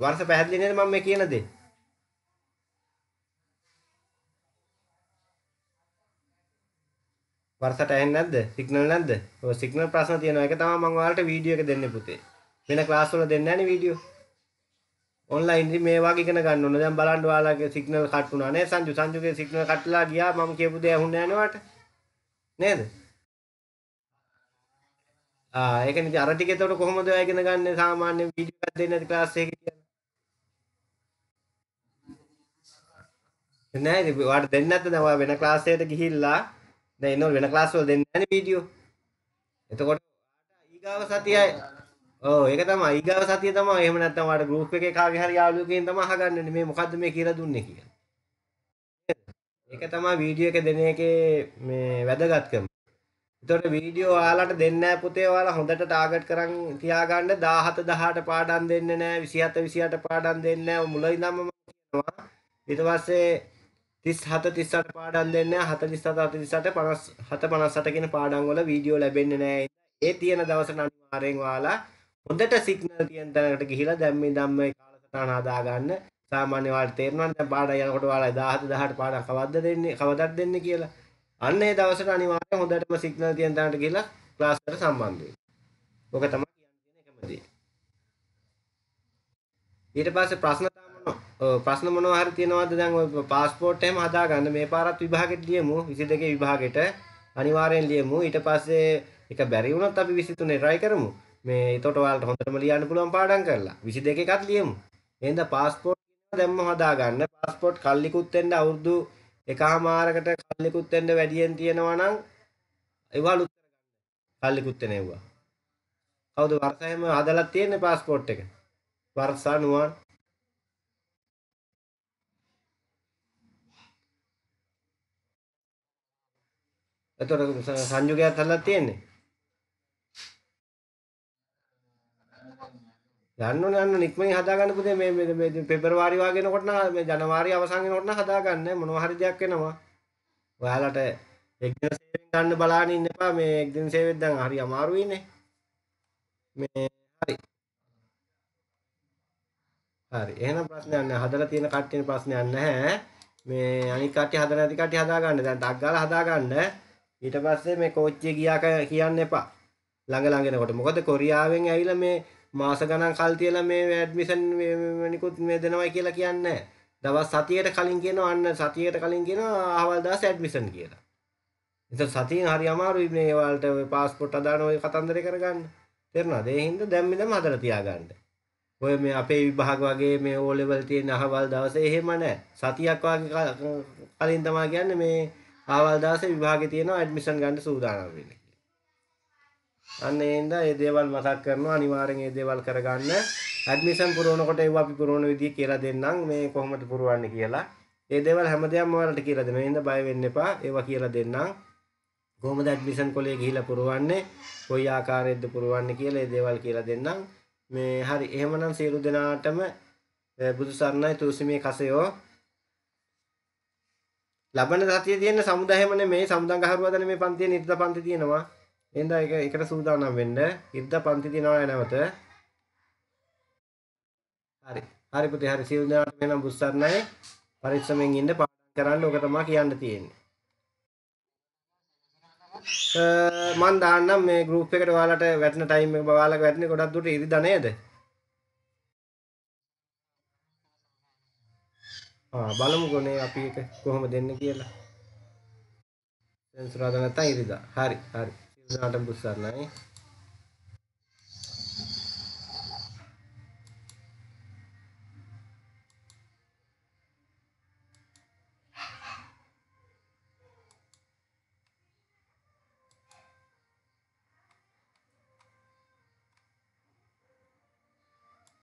[SPEAKER 1] වර්ෂ පැහැදිලි නේද මම මේ කියන දේ? වර්ෂට ඇහෙන්නේ නැද්ද? සිග්නල් නැද්ද? ඔය සිග්නල් ප්‍රශ්න තියෙනවා. ඒක තමයි මම ඔයාලට වීඩියෝ එක දෙන්නේ පුතේ. වෙන ක්ලාස් වල දෙන්නේ නැහනේ වීඩියෝ. ඔන්ලයින් ඉතින් මේ වගේ ඉගෙන ගන්න ඕන. දැන් බලන්න ඔයාලගේ සිග්නල් කට් වුණා නේ සංජු. සංජුගේ සිග්නල් කට්ලා ගියා. මම කියපු දේ ඇහුන්නේ නැහැ නේද? ආ ඒක නිදි අර ටික එතකොට කොහොමද ඔය ඉගෙන ගන්න සාමාන්‍ය වීඩියෝ එකක් දෙන්නේ නැති ක්ලාස් එකේ නෑ වාට දෙන්න ඇත දවා වෙන ක්ලාසයට ගිහිල්ලා දැන්න වෙන ක්ලාස්වල් දෙන්නන වීඩියෝ එතකොට ඊගාව සතියයි ඕ ඒක තම ඊගාව සතිය තම එහම නැත්තමට ගරුප් එක කාගහර යාලුකෙන් තම හගන්න මේ මොකක්ද මේ කියර දුන්න කිය ඒක තමා වීඩියෝ එක දෙන එක මේ වැදගත්කම තොට වීඩියෝ යාලට දෙන්න පුතේ වාලා හොඳට ටාගට් කරන් තියාගන්න දාහත දහට පාඩන් දෙන්න නෑ විසිහත විසිහට පාඩන් දෙන්න මුලයි දම්ම ඊට පස්සේ තිස් හත තිස්සට පාඩන් දෙන්න හත තිස්සත අතිසට පනස් හත පනස්සට කියෙන පාඩන් වල වීඩියෝ ලැබෙන්න නෑ ඒ තියෙන දවස අනිවාරෙන් වාලා හොඳට සිගනල් තියන් තැනකට ගිහිලා දැම්මි දම්ම කාලසටාන හදාගන්න සාමාන්‍යවාට තේරවන්ට පාඩ යනකොට වාලා දාහත දහට පාඩ කවද දෙන්නේ කවදත් දෙන්න කියලා අන්න ඒ දවසට අනිවාරය හොඳටම සිගනල් තියන් තැනට කියලා ලාස්ට සම්බන්ධය ඕක තමයි කියන්න එකමදී ඊට පස්සේ ප්‍රශ්න ප්‍රශ්න මොනවා හරි තියෙනවද දැන් ඔය પાස්පෝර්ට් එහෙම හදාගන්න මේ පාරත් විභාගෙට ලියමු 22 විභාගෙට අනිවාර්යෙන් ලියමු ඊට පස්සේ එක බැරි වුණත් අපි 23 try කරමු මේ එතකොට ඔයාලට හොඳටම ලියන්න පුළුවන් පාඩම් කරලා 22 එකත් ලියමු එහෙනම් પાස්පෝර්ට් දැම්ම හදාගන්න પાස්පෝර්ට් කල්ලිකුත් වෙන්න අවුරුදු එකහමාරකට කල්ලිකුත් වෙන්න වැඩියෙන් තියෙනවා නම් ඒවා ලුත් කරගන්න කල්ලිකුත් වෙන ඒවා කවුද වර්ෂ එහෙම හදලා තියෙන්නේ પાස්පෝර්ට් එක වර්ෂා නුවන් එතකොට සංයුගයක් හදලා තියෙන්නේ. යන්න ඕන යන්න ඉක්මනින් හදාගන්න පුතේ මේ මේ මේ පෙබරවාරි වගේ එනකොට නම් මේ ජනවාරි අවසන් වෙනකොට නම් හදාගන්න මොනවා හරි දෙයක් වෙනවා. ඔයාලට එක්දින සේවෙන් ගන්න බලාගෙන ඉන්න එපා මේ එක්දින සේවෙත් දැන් හරි අමාරුයි නේ. මේ හරි. හරි එහෙනම් ප්‍රශ්නයක් නැහැ. හදලා තියෙන කට්ටියන ප්‍රශ්නයක් නැහැ. මේ අනික් කට්ටිය හදලා නැති කට්ටිය හදාගන්න. දැන් ඩග් ගාලා හදාගන්න. ඊට පස්සේ මේ කෝච්චිය ගියා කියන්න එපා. ළඟ ළඟ එනකොට. මොකද කොරියාවෙන් ඇවිල්ලා මේ මාස ගණන් කල් තියලා මේ ඇඩ්මිෂන් මේ නිකුත් මේ දෙනවයි කියලා කියන්නේ දවස් සතියට කලින් කියනවා අන්න සතියට කලින් කියනවා අහවල් දවස් ඇඩ්මිෂන් කියලා. ඉතින් සතියෙන් හරි අමාරුයි මේ වලට ඔය પાස්පෝර්ට් අදාන ඔය කතන්දරේ කරගන්න. තේරුණාද? ඒ හින්දා දැන් මෙතන හදලා තියාගන්න. ඔය මේ අපේ විභාග වගේ මේ ඕ ලෙවල් තියෙන අහවල් දවසේ එහෙම නැහැ. සතියක් වගේ කලින් තමයි කියන්නේ මේ හවල් දවසේ විභාගේ තියෙනවා ඇඩ්මිෂන් ගන්න සූදානම් වෙන්න අන්න ඒ හින්දා මේ දේවල් මතක් කරනවා අනිවාර්යෙන් මේ දේවල් කරගන්න ඇඩ්මිෂන් පුරවනකොට ඒවා අපි පුරවන විදිය කියලා දෙන්නම් මේ කොහොමද පුරවන්නේ කියලා ඒ දේවල් හැමදේම ඔයාලට කියලා දෙනවා. එහෙනම් බය වෙන්න එපා. ඒවා කියලා දෙන්නම්. කොහොමද ඇඩ්මිෂන් කොලේ ගිහිලා පුරවන්නේ? කොයි ආකාරයෙන්ද පුරවන්නේ කියලා ඒ දේවල් කියලා දෙන්නම්. මේ හරි. එහෙමනම් සියලු දෙනාටම බුදු සරණයි තුසිමේ කසයෝ ලබන සතිය තියෙන සමුදායම නෙමේ සමුදාන් ගහරුවාද නෙමේ පන්තියේ නිර්ද පන්ති තියෙනවා. එහෙනම් ඒක ඒකට සූදානම් වෙන්න. ඉර්ධ පන්ති තියෙනවා නැවත. හරි. හරි පුතේ හරි සියලු දෙනාට වෙනම් බුස්සන්නයි පරිස්සමෙන් ඉන්න පාඩම් කරන්න ඕක තමයි කියන්න තියෙන්නේ. මන් දාන්නම් මේ ගෲප් එකට ඔයාලට වැටෙන ටයිම් එක ඔයාලා වැටෙන්නේ ගොඩක් දුරට ඉරිදා නේද? බලමු ගොනේ අපි එක කොහොම දෙන්න කියලා සෙන්සුරාදා නැත්නම් ඉරිදා හරි හරි සිරුරාටම පුස්සන්නයි